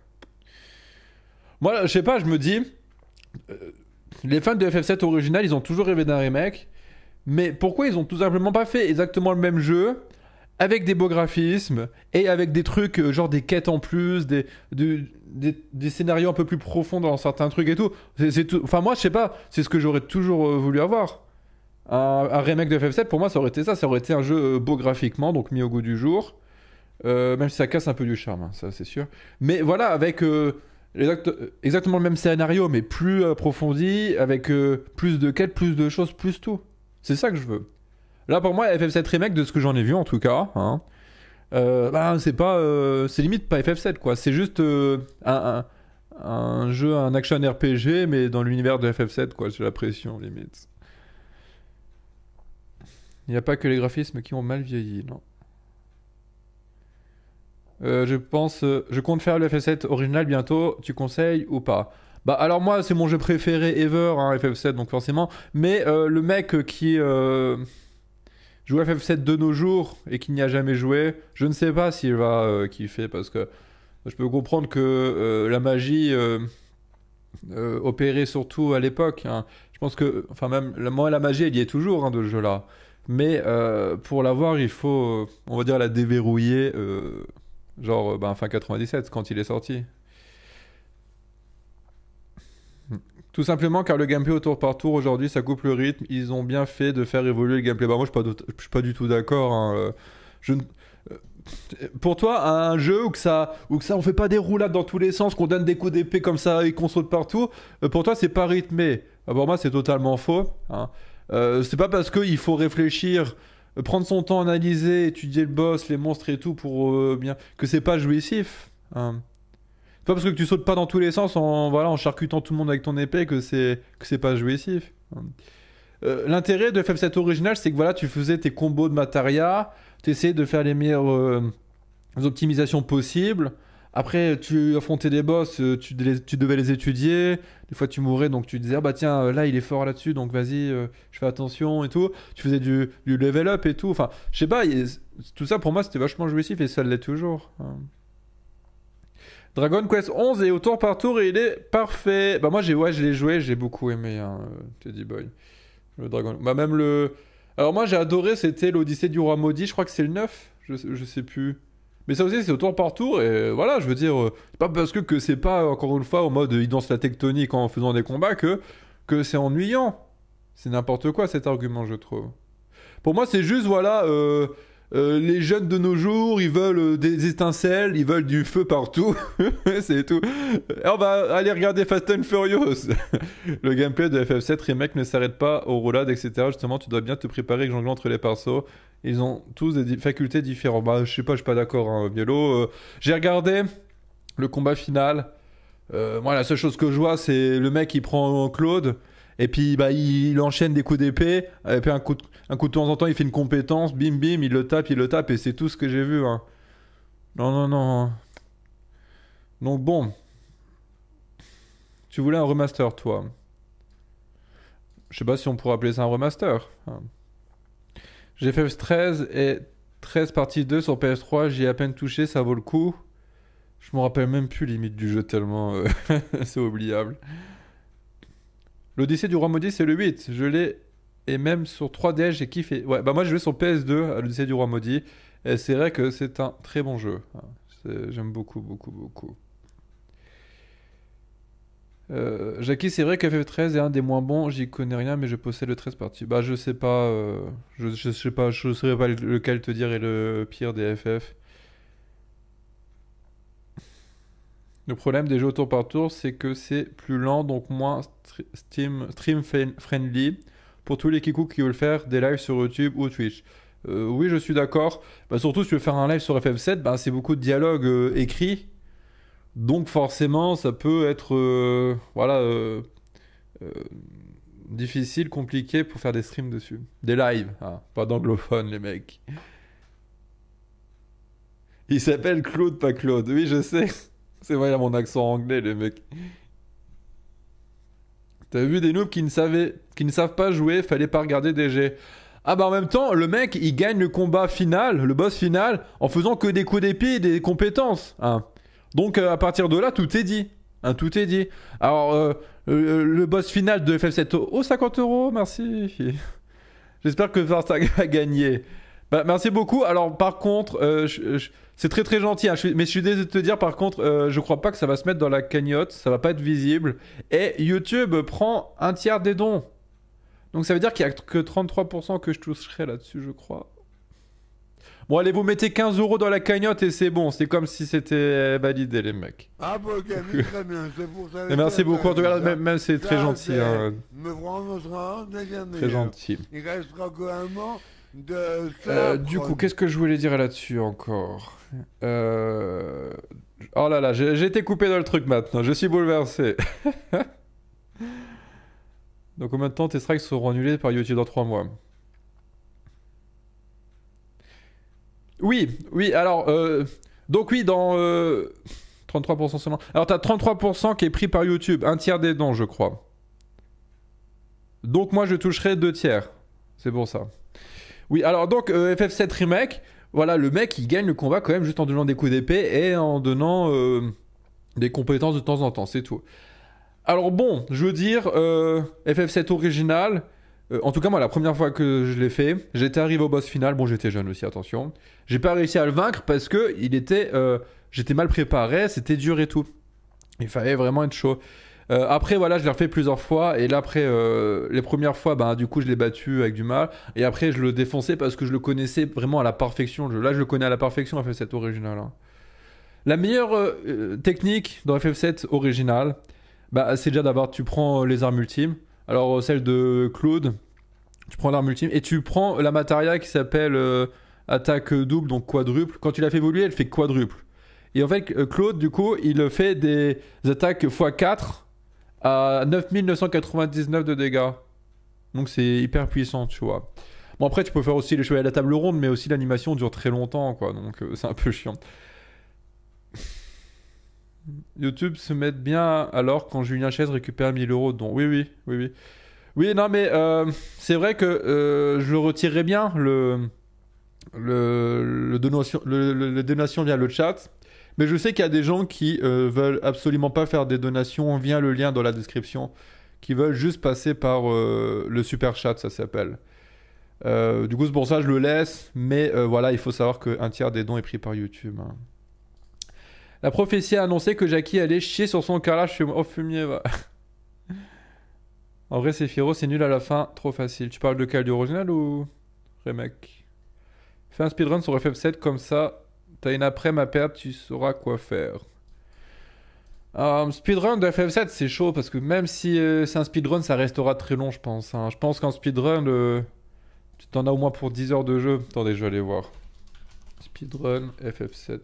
Moi, je sais pas, je me dis. Euh, les fans de FF7 original, ils ont toujours rêvé d'un remake. Mais pourquoi ils ont tout simplement pas fait exactement le même jeu avec des beaux graphismes et avec des trucs euh, genre des quêtes en plus, des, des, scénarios un peu plus profonds dans certains trucs et tout. C'est, Enfin moi je sais pas, c'est ce que j'aurais toujours euh, voulu avoir. Un, remake de FF7, pour moi, ça aurait été ça. Ça aurait été un jeu euh, beau graphiquement, donc mis au goût du jour. Euh, même si ça casse un peu du charme, hein, ça c'est sûr. Mais voilà, avec euh, exactement le même scénario, mais plus approfondi, avec plus de quêtes, plus de choses, plus tout. C'est ça que je veux. Là, pour moi, FF7 Remake, de ce que j'en ai vu en tout cas, hein, bah, c'est pas. c'est limite pas FF7, quoi. C'est juste un, jeu, un action RPG, mais dans l'univers de FF7, quoi. J'ai la pression, limite. Il n'y a pas que les graphismes qui ont mal vieilli, non. Euh, je pense, euh, je compte faire le FF7 original bientôt. Tu conseilles ou pas Bah alors moi, c'est mon jeu préféré ever, hein, FF7, donc forcément. Mais euh, le mec qui joue à FF7 de nos jours et qui n'y a jamais joué, je ne sais pas s'il va kiffer parce que je peux comprendre que la magie opérait surtout à l'époque. Hein. Je pense que, enfin même, moi la magie, elle y est toujours hein, de ce jeu-là. Mais euh, pour l'avoir, il faut, euh, on va dire, la déverrouiller, euh, genre ben, fin 97, quand il est sorti. Tout simplement car le gameplay autour partout, par tour aujourd'hui ça coupe le rythme. Ils ont bien fait de faire évoluer le gameplay. Bah moi je suis pas, suis pas du tout d'accord. Hein, je... Pour toi, un jeu où que ça, où que ça, on fait pas des roulades dans tous les sens, qu'on donne des coups d'épée comme ça et qu'on saute partout, pour toi c'est pas rythmé. Ah, pour moi c'est totalement faux. Hein. Euh, c'est pas parce qu'il faut réfléchir, prendre son temps, analyser, étudier le boss, les monstres et tout pour euh, bien que c'est pas jouissif. Hein. C'est pas parce que tu sautes pas dans tous les sens en voilà en charcutant tout le monde avec ton épée que c'est que pas jouissif. Hein. Euh, l'intérêt de FF7 original, c'est que voilà, tu faisais tes combos de matérias, tu essayais de faire les meilleures optimisations possibles. Après, tu affrontais des boss, euh, tu, devais les étudier. Des fois, tu mourais, donc tu disais, ah, bah tiens, euh, là, il est fort là-dessus, donc vas-y, euh, je fais attention et tout. Tu faisais du, level up et tout. Enfin, je sais pas, tout ça pour moi, c'était vachement jouissif et ça l'est toujours. Hein. Dragon Quest 11 est au tour par tour et il est parfait. Bah, moi, j'ai, ouais, je l'ai joué, j'ai beaucoup aimé, hein, Teddy Boy. Le Dragon. Bah, même le. Alors, moi, j'ai adoré, c'était l'Odyssée du Roi Maudit, je crois que c'est le 9, je, je sais plus. Mais ça aussi, c'est au tour par tour. Et voilà, je veux dire, euh, c'est pas parce que, c'est pas, encore une fois, au mode ils dansent la tectonique en faisant des combats que, que c'est ennuyant. C'est n'importe quoi cet argument, je trouve. Pour moi, c'est juste, voilà, euh, euh, les jeunes de nos jours, ils veulent euh, des étincelles, ils veulent du feu partout. c'est tout. on va aller regarder Fast and Furious. le gameplay de FF7 Remake ne s'arrête pas au roulades, etc. Justement, tu dois bien te préparer que jongler entre les persos. Ils ont tous des facultés différentes. Bah, je sais pas, je suis pas d'accord, hein, Biello. Euh, j'ai regardé le combat final. moi, la seule chose que je vois, c'est le mec qui prend Claude. Et puis bah, il, enchaîne des coups d'épée, et puis un coup, de, un coup de temps en temps il fait une compétence, bim bim, il le tape, il le tape, et c'est tout ce que j'ai vu. Hein. Non, non, non. Donc bon. Tu voulais un remaster, toi. Je sais pas si on pourrait appeler ça un remaster. Hein. J'ai fait 13 et 13 partie 2 sur PS3, j'y ai à peine touché, ça vaut le coup. Je me rappelle même plus limite du jeu tellement euh, c'est oubliable. L'Odyssée du roi maudit, c'est le 8. Je l'ai et même sur 3 d j'ai kiffé. Ouais, bah moi, je vais sur PS2 à l'Odyssée du roi maudit. Et c'est vrai que c'est un très bon jeu. Hein. J'aime beaucoup, beaucoup, beaucoup. Euh, Jackie, c'est vrai que FF13 est un des moins bons, j'y connais rien, mais je possède le 13 parti. Bah, je sais pas, euh, je, je, sais pas, je saurais pas lequel te dire est le pire des FF. Le problème des jeux tour par tour, c'est que c'est plus lent, donc moins stream, friendly pour tous les kikous qui veulent faire des lives sur YouTube ou Twitch. Euh, oui, je suis d'accord. Bah, surtout, si tu veux faire un live sur FF7, bah, c'est beaucoup de dialogues écrit euh, écrits. Donc, forcément, ça peut être euh, voilà, difficile, compliqué pour faire des streams dessus. Des lives, hein, pas d'anglophones, les mecs. Il s'appelle Claude, pas Claude. Oui, je sais. C'est vrai, mon accent anglais, les mecs. T'as vu des noobs qui ne, savent pas jouer, fallait pas regarder DG. Ah bah en même temps, le mec, il gagne le combat final, le boss final, en faisant que des coups d'épée et des compétences. Hein. Donc euh, à partir de là, tout est dit. Hein, tout est dit. Alors, euh, euh, le boss final de FF7, oh 50 euros, merci. J'espère que Farstag a gagné. Bah, merci beaucoup. Alors, par contre, euh, c'est très très gentil, hein. mais je suis désolé de te dire, par contre, euh, je crois pas que ça va se mettre dans la cagnotte, ça va pas être visible. Et YouTube prend un tiers des dons. Donc ça veut dire qu'il y a que 33% que je toucherai là-dessus, je crois. Bon, allez, vous mettez 15 euros dans la cagnotte et c'est bon. C'est comme si c'était validé, les mecs. Ah, bah, ok, très bien. C'est pour ça. Et merci beaucoup. En tout même, c'est très gentil. Hein. Me très gentil. Il restera que un euh, du coup, qu'est-ce que je voulais dire là-dessus encore euh, Oh là là, j'ai été coupé dans le truc maintenant, je suis bouleversé. Donc en même temps tes strikes seront annulés par YouTube dans 3 mois Oui, oui, alors... Euh, donc oui, dans... 33% seulement. Alors t'as 33% qui est pris par YouTube, un tiers des dons je crois. Donc moi je toucherai deux tiers. C'est pour ça. Oui, alors donc euh, FF7 Remake, voilà, le mec il gagne le combat quand même juste en donnant des coups d'épée et en donnant euh, des compétences de temps en temps, c'est tout. Alors bon, je veux dire, euh, FF7 original, en tout cas moi la première fois que je l'ai fait, j'étais arrivé au boss final, bon j'étais jeune aussi, attention, j'ai pas réussi à le vaincre parce que il était, j'étais mal préparé, c'était dur et tout. Il fallait vraiment être chaud. Euh, après, voilà, je l'ai refait plusieurs fois. Et là, après, euh, les premières fois, bah, du coup, je l'ai battu avec du mal. Et après, je le défonçais parce que je le connaissais vraiment à la perfection. là, je le connais à la perfection, FF7 original. Hein. La meilleure euh, technique dans FF7 original, bah, c'est déjà d'avoir, tu prends les armes ultimes. Alors, celle de Claude, tu prends l'arme ultime et tu prends la matéria qui s'appelle attaque double, donc quadruple. Quand tu la fais évoluer, elle fait quadruple. Et en fait, Claude, du coup, il fait des attaques x4 à 9999 de dégâts. Donc c'est hyper puissant, tu vois. Bon, après, tu peux faire aussi les chevaliers à la table ronde, mais aussi l'animation dure très longtemps, quoi. Donc euh, c'est un peu chiant. YouTube se met bien alors quand Julien Chaise récupère 1000 euros de Oui, oui, oui, oui. Oui, non, mais euh, c'est vrai que euh, je retirerais bien le, le, le, le, le donation via le chat. Mais je sais qu'il y a des gens qui euh, veulent absolument pas faire des donations On vient le lien dans la description, qui veulent juste passer par euh, le super chat, ça s'appelle. Euh, du coup, c'est pour ça je le laisse, mais voilà, il faut savoir qu'un tiers des dons est pris par YouTube. Hein. La prophétie a annoncé que Jackie allait chier sur son carrelage au oh, fumier, en vrai, c'est Firo, c'est nul à la fin, trop facile. Tu parles de Caldio original ou remake Fais un speedrun sur FF7 comme ça, T'as une après ma perte, tu sauras quoi faire. Euh, speedrun de FF7, c'est chaud parce que même si euh, c'est un speedrun, ça restera très long, je pense. Hein. Je pense qu'en speedrun, euh, tu t'en as au moins pour 10 heures de jeu. Attendez, je vais aller voir. Speedrun FF7.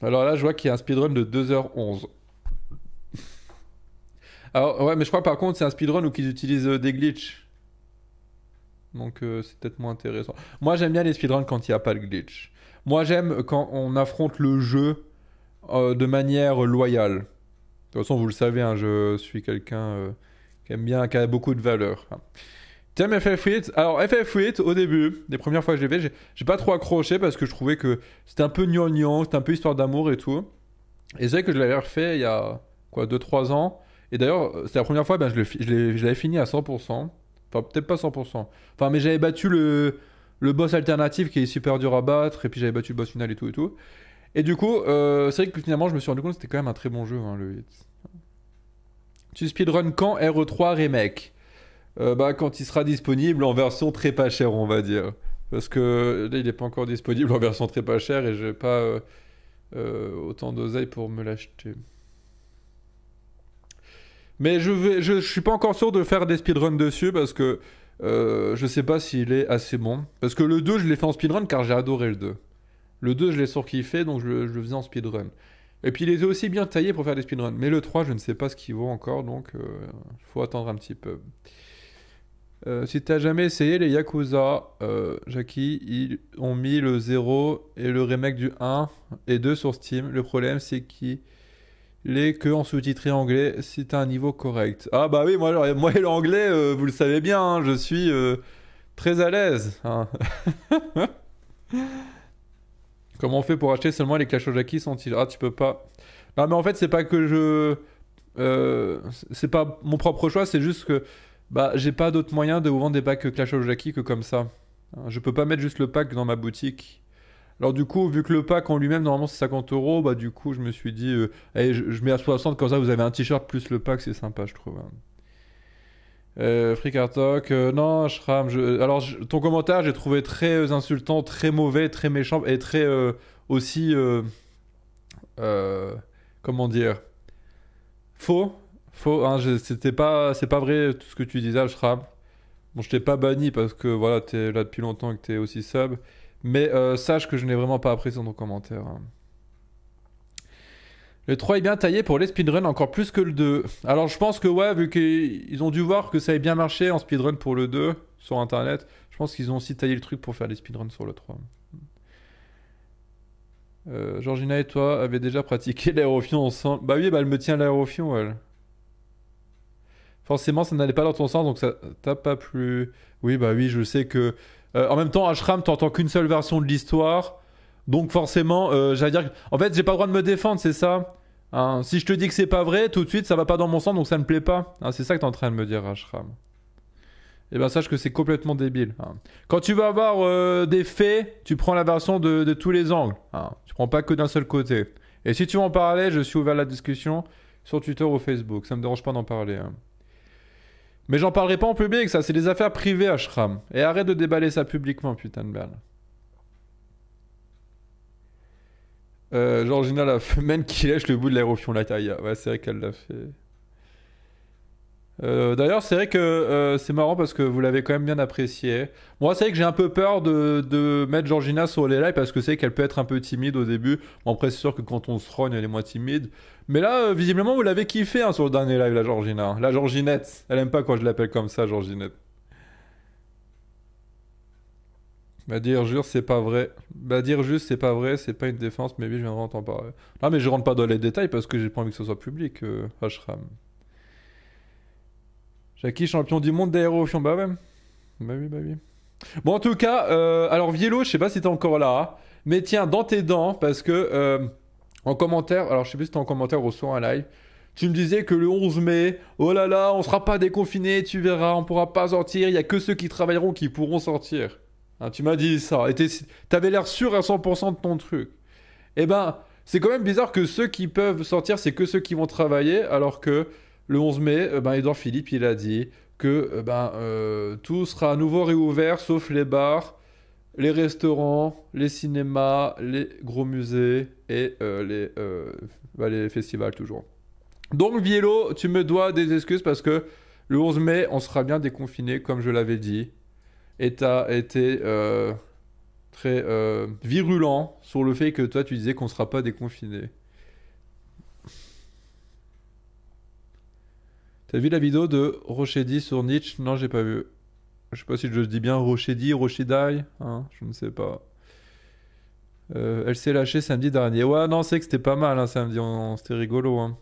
Alors là, je vois qu'il y a un speedrun de 2h11. Alors, ouais, mais je crois par contre, c'est un speedrun où ils utilisent des glitches. Donc euh, c'est peut-être moins intéressant. Moi j'aime bien les speedruns quand il n'y a pas de glitch. Moi j'aime quand on affronte le jeu euh, de manière loyale. De toute façon vous le savez, hein, je suis quelqu'un euh, qui aime bien, qui a beaucoup de valeur. tiens FF8 Alors FF8 au début, les premières fois que je l'ai fait, j'ai pas trop accroché parce que je trouvais que c'était un peu gnangnan, c'était un peu histoire d'amour et tout. Et c'est vrai que je l'avais refait il y a quoi 2-3 ans. Et d'ailleurs, c'était la première fois, ben, je l'avais fini à 100%. Enfin, peut-être pas 100%. Enfin, mais j'avais battu le, le boss alternatif qui est super dur à battre, et puis j'avais battu le boss final et tout et tout. Et du coup, euh, c'est vrai que finalement, je me suis rendu compte que c'était quand même un très bon jeu, hein, le hit Tu speedrun quand RE3 Remake euh, Bah, quand il sera disponible en version très pas chère, on va dire. Parce que là, il n'est pas encore disponible en version très pas chère et je n'ai pas euh, autant d'oseille pour me l'acheter. Mais je, vais, je, suis pas encore sûr de faire des speedruns dessus parce que je euh, je sais pas s'il est assez bon. Parce que le 2, je l'ai fait en speedrun car j'ai adoré le 2. Le 2, je l'ai surkiffé donc je, le faisais en speedrun. Et puis il était aussi bien taillé pour faire des speedruns. Mais le 3, je ne sais pas ce qu'il vaut encore donc il euh, faut attendre un petit peu. Si euh, si t'as jamais essayé les Yakuza, Jackie, ils ont mis le 0 et le remake du 1 et 2 sur Steam. Le problème, c'est qu'ils les que en sous-titré anglais si t'as un niveau correct. Ah bah oui, moi, moi et l'anglais, euh, vous le savez bien, hein, je suis euh, très à l'aise. Hein. Comment on fait pour acheter seulement les Clash sont-ils Ah, tu peux pas. Non, mais en fait, c'est pas que je. Euh, c'est pas mon propre choix, c'est juste que bah, j'ai pas d'autre moyen de vous vendre des packs Clash of Jackie que comme ça. Je peux pas mettre juste le pack dans ma boutique. Alors du coup, vu que le pack en lui-même, normalement c'est 50 euros, bah du coup je me suis dit, euh, allez, je, mets à 60, comme ça vous avez un t-shirt plus le pack, c'est sympa je trouve. Hein. Euh, Free euh, non, Shram, alors ton commentaire j'ai trouvé très insultant, très mauvais, très méchant et très aussi, comment dire, faux, faux, hein, c'était pas, c'est pas vrai tout ce que tu disais Shram. Bon, je t'ai pas banni parce que voilà, t'es là depuis longtemps que t'es aussi sub. Mais euh, sache que je n'ai vraiment pas apprécié ton commentaire. Le 3 est bien taillé pour les speedruns encore plus que le 2. Alors je pense que ouais, vu qu'ils ont dû voir que ça avait bien marché en speedrun pour le 2 sur internet, je pense qu'ils ont aussi taillé le truc pour faire les speedruns sur le 3. Euh, Georgina et toi avez déjà pratiqué l'aérofion ensemble. Bah oui, bah elle me tient l'aérofion, elle. Forcément, ça n'allait pas dans ton sens, donc ça t'a pas plu. Oui, bah oui, je sais que euh, en même temps, Ashram, n'entends qu'une seule version de l'histoire. Donc forcément, euh, j'allais dire... En fait, j'ai pas le droit de me défendre, c'est ça hein, Si je te dis que c'est pas vrai, tout de suite, ça va pas dans mon sens, donc ça me plaît pas. Hein, c'est ça que tu es en train de me dire, Ashram. Eh bien, sache que c'est complètement débile. Hein. Quand tu vas avoir euh, des faits, tu prends la version de, tous les angles. Tu prends pas que d'un seul côté. Et si tu veux en parler, je suis ouvert à la discussion sur Twitter ou Facebook. Ça me dérange pas d'en parler. Mais j'en parlerai pas en public, ça, c'est des affaires privées, Ashram. Et arrête de déballer ça publiquement, putain de merde. Euh, Georgina, la femelle qui lèche le bout de l'aérofion, la taille. Ouais, c'est vrai qu'elle l'a fait. Euh, d'ailleurs, c'est vrai que euh, c'est marrant parce que vous l'avez quand même bien apprécié. Moi, c'est vrai que j'ai un peu peur de, mettre Georgina sur les lives parce que c'est qu'elle peut être un peu timide au début. Bon, après, c'est sûr que quand on se rogne, elle est moins timide. Mais là, euh, visiblement, vous l'avez kiffé hein, sur le dernier live, la Georgina. La Georginette. Elle aime pas quand je l'appelle comme ça, Georginette. Bah dire juste c'est pas vrai. Bah dire juste c'est pas vrai, c'est pas une défense, mais oui, je viendrai en parler. Non, mais je rentre pas dans les détails parce que j'ai pas envie que ce soit public, Ashram qui champion du monde d'aérofion. Bah ouais. Bah oui, bah oui. Bon, en tout cas, euh, alors Viello, je sais pas si t'es encore là. Hein, mais tiens, dans tes dents, parce que euh, en commentaire, alors je sais plus si t'es en commentaire ou sur un live, tu me disais que le 11 mai, oh là là, on sera pas déconfiné, tu verras, on pourra pas sortir, il y a que ceux qui travailleront qui pourront sortir. Hein, tu m'as dit ça. Et t'avais l'air sûr à 100% de ton truc. Eh ben, c'est quand même bizarre que ceux qui peuvent sortir, c'est que ceux qui vont travailler, alors que le 11 mai, Edouard euh, ben, Philippe, il a dit que euh, ben, euh, tout sera à nouveau réouvert, sauf les bars, les restaurants, les cinémas, les gros musées et ben, les, festivals toujours. Donc Vielo, tu me dois des excuses parce que le 11 mai, on sera bien déconfiné, comme je l'avais dit. Et tu as été très virulent sur le fait que toi, tu disais qu'on ne sera pas déconfiné. T'as vu la vidéo de Rochedi sur Nietzsche Non, j'ai pas vu. Je sais pas si je dis bien Rochedi, Rochedai, hein, je ne sais pas. Euh, elle s'est lâchée samedi dernier. Ouais, non, c'est que c'était pas mal hein, samedi, c'était rigolo. Hein.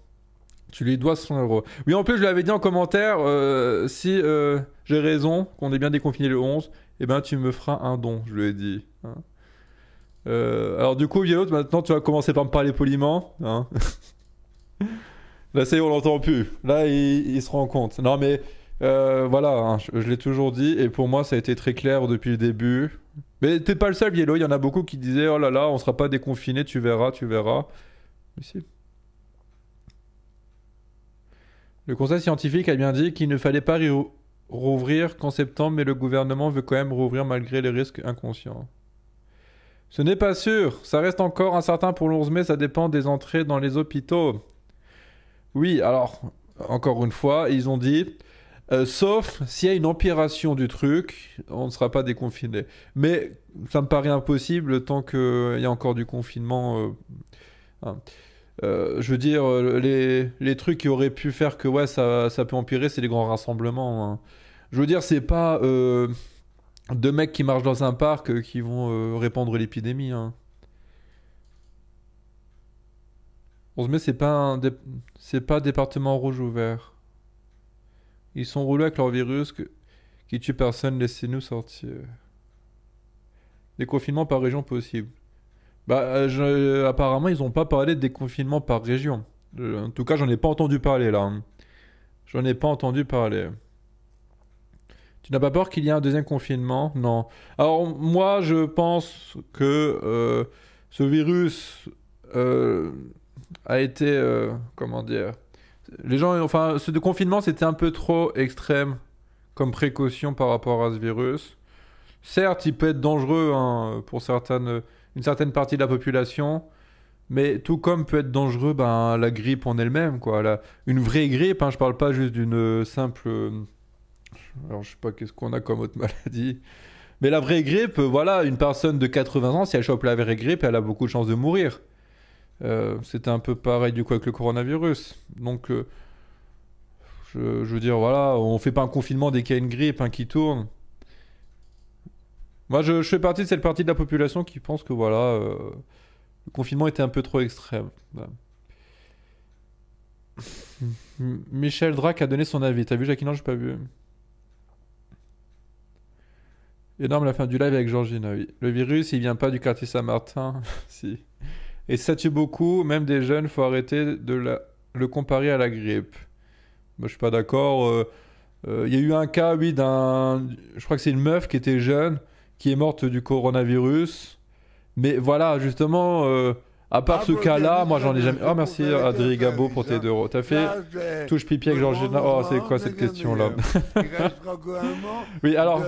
Tu lui dois 100 euros. Oui, en plus, je lui avais dit en commentaire, euh, si euh, j'ai raison, qu'on est bien déconfiné le 11, eh ben tu me feras un don, je lui ai dit. alors du coup, Yellow, maintenant tu vas commencer par me parler poliment. Hein. Là, c'est « on l'entend plus. Là, il, se rend compte. Non, mais euh, voilà, hein, je, l'ai toujours dit, et pour moi, ça a été très clair depuis le début. Mais t'es pas le seul, Yellow. Il y en a beaucoup qui disaient Oh là là, on ne sera pas déconfiné, tu verras, tu verras. Mais si. Le conseil scientifique a bien dit qu'il ne fallait pas rouvrir qu'en septembre, mais le gouvernement veut quand même rouvrir malgré les risques inconscients. Ce n'est pas sûr, ça reste encore incertain pour le 11 mai, ça dépend des entrées dans les hôpitaux. Oui, alors, encore une fois, ils ont dit. Euh, sauf s'il y a une empiration du truc, on ne sera pas déconfiné. Mais ça me paraît impossible tant qu'il y a encore du confinement. Euh, hein. euh, je veux dire, les, trucs qui auraient pu faire que ouais, ça, ça peut empirer, c'est les grands rassemblements. Hein. Je veux dire, c'est pas deux mecs qui marchent dans un parc qui vont répandre l'épidémie. Hein. 11 mai, c'est pas c'est pas département rouge ou vert. Ils sont roulés avec leur virus que... qui tue personne, laissez-nous sortir. confinements par région possible. Bah, euh, apparemment, ils n'ont pas parlé de déconfinement par région. En tout cas, j'en ai pas entendu parler là. Hein. J'en ai pas entendu parler. Tu n'as pas peur qu'il y ait un deuxième confinement Non. Alors, moi, je pense que euh, ce virus. Euh, a été, euh, comment dire, les gens, enfin, ce confinement, c'était un peu trop extrême comme précaution par rapport à ce virus. Certes, il peut être dangereux hein, pour certaines, une certaine partie de la population, mais tout comme peut être dangereux ben, la grippe en elle-même, quoi. une vraie grippe, je hein, je parle pas juste d'une simple... Alors, je sais pas qu'est-ce qu'on a comme autre maladie. Mais la vraie grippe, voilà, une personne de 80 ans, si elle chope la vraie grippe, elle a beaucoup de chances de mourir. Euh, c'était un peu pareil du coup avec le coronavirus. Donc, euh, je, veux dire, voilà, on fait pas un confinement dès qu'il y a une grippe hein, qui tourne. Moi, je, fais partie de cette partie de la population qui pense que voilà, euh, le confinement était un peu trop extrême. Michel Drac a donné son avis. T'as vu Jacqueline Non, j'ai pas vu. Énorme la fin du live avec Georgine, Le virus, il vient pas du quartier Saint-Martin. si. Et ça tue beaucoup, même des jeunes, faut arrêter de le comparer à la grippe. Moi, je suis pas d'accord. Euh, euh, il y a eu un cas, oui, d'un. Je crois que c'est une meuf qui était jeune, qui est morte du coronavirus. Mais voilà, justement, euh, à part ce cas-là, moi j'en ai jamais. Oh merci Adri Gabo pour tes deux euros. T'as fait touche pipi avec Georgina. Oh c'est quoi cette question-là Oui alors.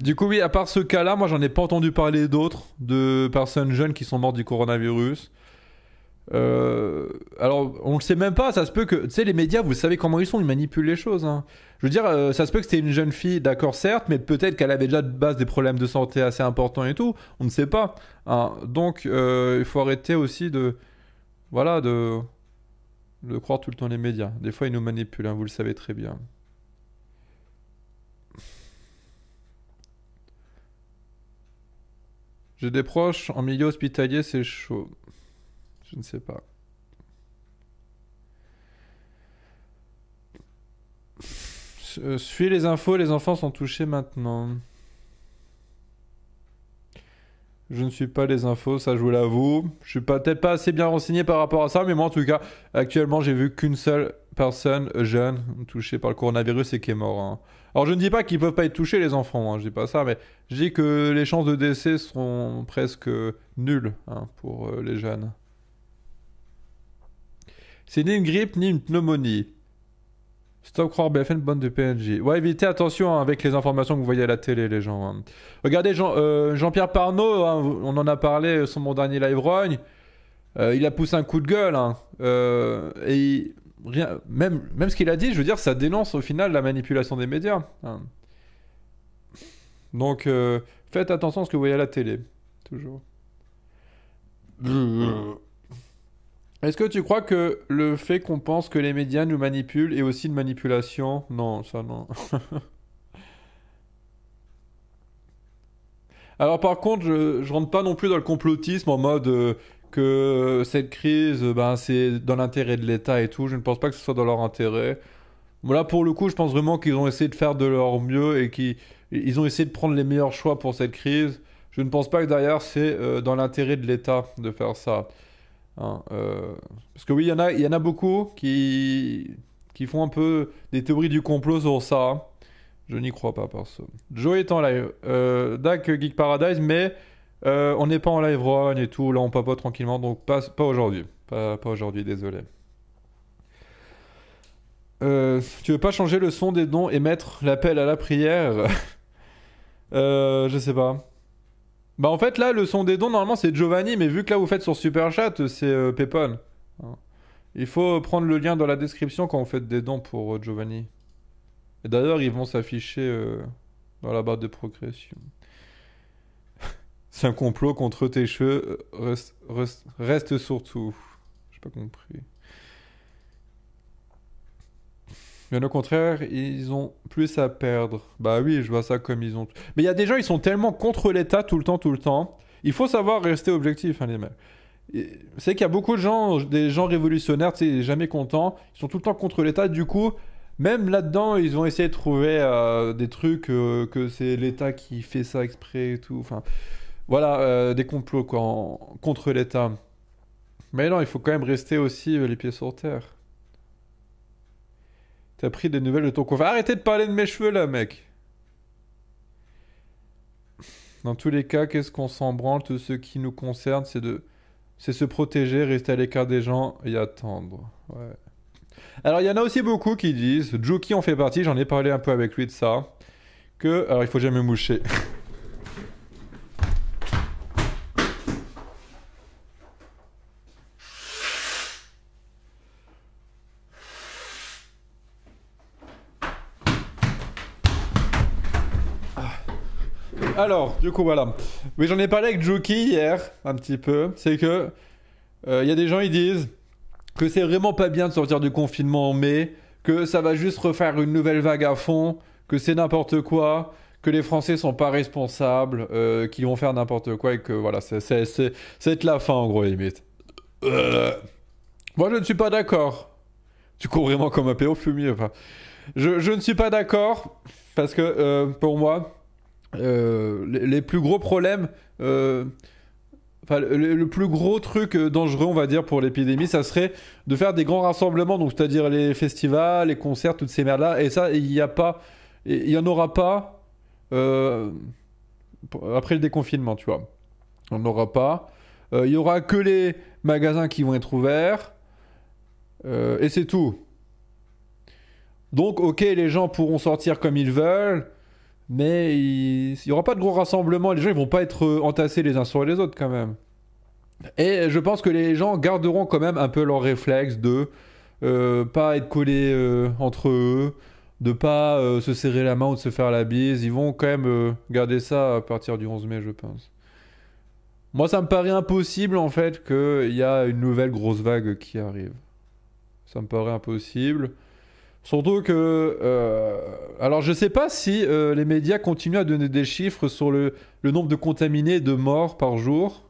Du coup oui, à part ce cas-là, moi j'en ai pas entendu parler d'autres de personnes jeunes qui sont mortes du coronavirus. Euh, alors, on le sait même pas. Ça se peut que, tu sais, les médias, vous savez comment ils sont, ils manipulent les choses. Hein. Je veux dire, euh, ça se peut que c'était une jeune fille, d'accord, certes, mais peut-être qu'elle avait déjà de base des problèmes de santé assez importants et tout. On ne sait pas. Hein. Donc, euh, il faut arrêter aussi de, voilà, de, de croire tout le temps les médias. Des fois, ils nous manipulent. Hein, vous le savez très bien. J'ai des proches en milieu hospitalier, c'est chaud. Je ne sais pas. Euh, suis les infos, les enfants sont touchés maintenant. Je ne suis pas les infos, ça je vous l'avoue. Je suis peut-être pas assez bien renseigné par rapport à ça, mais moi en tout cas, actuellement j'ai vu qu'une seule personne jeune touchée par le coronavirus et qui est mort. Hein. Alors je ne dis pas qu'ils peuvent pas être touchés les enfants, je hein, je dis pas ça, mais je dis que les chances de décès sont presque nulles hein, pour euh, les jeunes. C'est ni une grippe ni une pneumonie. Stop croire BFN, bande de PNJ. Ouais, évitez attention hein, avec les informations que vous voyez à la télé, les gens. Hein. Regardez Jean, euh, Jean pierre Parnot, hein, on en a parlé euh, sur mon dernier live rogne. Euh, il a poussé un coup de gueule. et rien, même, même ce qu'il a dit, je veux dire, ça dénonce au final la manipulation des médias. Donc, faites attention à ce que vous voyez à la télé. Toujours. Mmh. Est-ce que tu crois que le fait qu'on pense que les médias nous manipulent est aussi une manipulation Non, ça non. Alors par contre, je, je rentre pas non plus dans le complotisme en mode euh, que cette crise, ben, c'est dans l'intérêt de l'État et tout. Je ne pense pas que ce soit dans leur intérêt. Moi, là, pour le coup, je pense vraiment qu'ils ont essayé de faire de leur mieux et qu'ils ont essayé de prendre les meilleurs choix pour cette crise. Je ne pense pas que derrière, c'est euh, dans l'intérêt de l'État de faire ça. Hein, euh, parce que oui, il y, en a, y en a beaucoup qui, qui font un peu des théories du complot sur ça. Je n'y crois pas, perso. Joe est en live. Euh, Geek Paradise, mais euh, on n'est pas en live run et tout. Là, on papote tranquillement, donc pas, pas aujourd'hui. pas aujourd'hui, désolé. Euh, tu veux pas changer le son des dons et mettre l'appel à la prière Je sais pas. Bah en fait là le son des dons normalement c'est Giovanni mais vu que là vous faites sur Super Chat c'est euh, hein. Il faut prendre le lien dans la description quand vous faites des dons pour euh, Giovanni. Et d'ailleurs ils vont s'afficher euh, dans la barre de progression. c'est un complot contre tes cheveux. Euh, reste, reste, reste surtout. J'ai pas compris. Bien au contraire, ils ont plus à perdre. Bah oui, je vois ça comme ils ont. Mais il y a des gens, ils sont tellement contre l'État tout le temps, tout le temps. Il faut savoir rester objectif, hein, les mecs. C'est qu'il y a beaucoup de gens, des gens révolutionnaires, tu sais, jamais contents. Ils sont tout le temps contre l'État. Du coup, même là-dedans, ils ont essayé de trouver euh, des trucs euh, que c'est l'État qui fait ça exprès et tout. Enfin, voilà, euh, des complots contre l'État. Mais non, il faut quand même rester aussi les pieds sur terre. T'as pris des nouvelles de ton coiffeur. Arrêtez de parler de mes cheveux là, mec. Dans tous les cas, qu'est-ce qu'on s'en branle Tout ce qui nous concerne, c'est de c'est se protéger, rester à l'écart des gens et attendre. Ouais. Alors, il y en a aussi beaucoup qui disent, Joki en fait partie, j'en ai parlé un peu avec lui de ça, que, alors il faut jamais moucher. Alors, du coup, voilà. Mais j'en ai parlé avec Joki hier, un petit peu. C'est que euh, il y a des gens, ils disent que c'est vraiment pas bien de sortir du confinement en mai, que ça va juste refaire une nouvelle vague à fond, que c'est n'importe quoi, que les Français sont pas responsables, euh, qu'ils vont faire n'importe quoi et que voilà, c'est la fin en gros, limite. Euh, moi, je ne suis pas d'accord. Tu cours vraiment comme un PO fumier, enfin. Je, je ne suis pas d'accord parce que pour moi, euh, les, plus gros problèmes. Euh, enfin, le, plus gros truc euh, dangereux, on va dire, pour l'épidémie, ça serait de faire des grands rassemblements, donc c'est-à-dire les festivals, les concerts, toutes ces merdes-là. Et ça, il n'y a pas, il y en aura pas après le déconfinement, tu vois. On n'aura pas. Il n'y y aura que les magasins qui vont être ouverts. et c'est tout. Donc, ok, les gens pourront sortir comme ils veulent. Mais il n'y aura pas de gros rassemblement. Les gens, ne vont pas être euh, entassés les uns sur les autres quand même. Et je pense que les gens garderont quand même un peu leur réflexe de ne euh, pas être collés euh, entre eux, de pas se serrer la main ou de se faire la bise. Ils vont quand même garder ça à partir du 11 mai, je pense. Moi, ça me paraît impossible en fait qu'il y a une nouvelle grosse vague qui arrive. Ça me paraît impossible. Surtout que. Euh, alors, je sais pas si euh, les médias continuent à donner des chiffres sur le, nombre de contaminés et de morts par jour.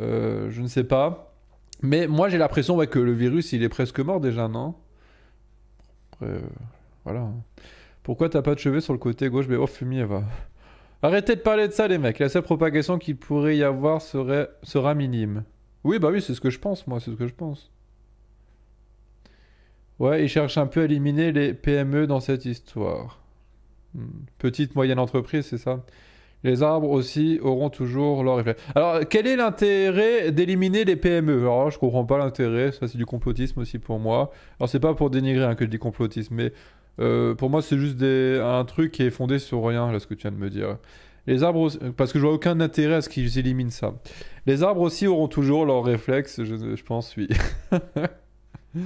Euh, je ne sais pas. Mais moi, j'ai l'impression que le virus, il est presque mort déjà, non Après, voilà. Pourquoi t'as pas de cheveux sur le côté gauche Mais oh, fumier, va. Arrêtez de parler de ça, les mecs. La seule propagation qu'il pourrait y avoir serait, sera minime. Oui, bah oui, c'est ce que je pense, moi, c'est ce que je pense. Ouais, ils cherchent un peu à éliminer les PME dans cette histoire. Hmm. Petite, moyenne entreprise, c'est ça. Les arbres aussi auront toujours leur réflexes. Alors, quel est l'intérêt d'éliminer les PME Alors, je comprends pas l'intérêt. Ça, c'est du complotisme aussi pour moi. Alors, c'est pas pour dénigrer hein, que je dis complotisme, mais euh, pour moi, c'est juste un truc qui est fondé sur rien, là, ce que tu viens de me dire. Les arbres, parce que je vois aucun intérêt à ce qu'ils éliminent ça. Les arbres aussi auront toujours leur réflexe, je, je pense, oui.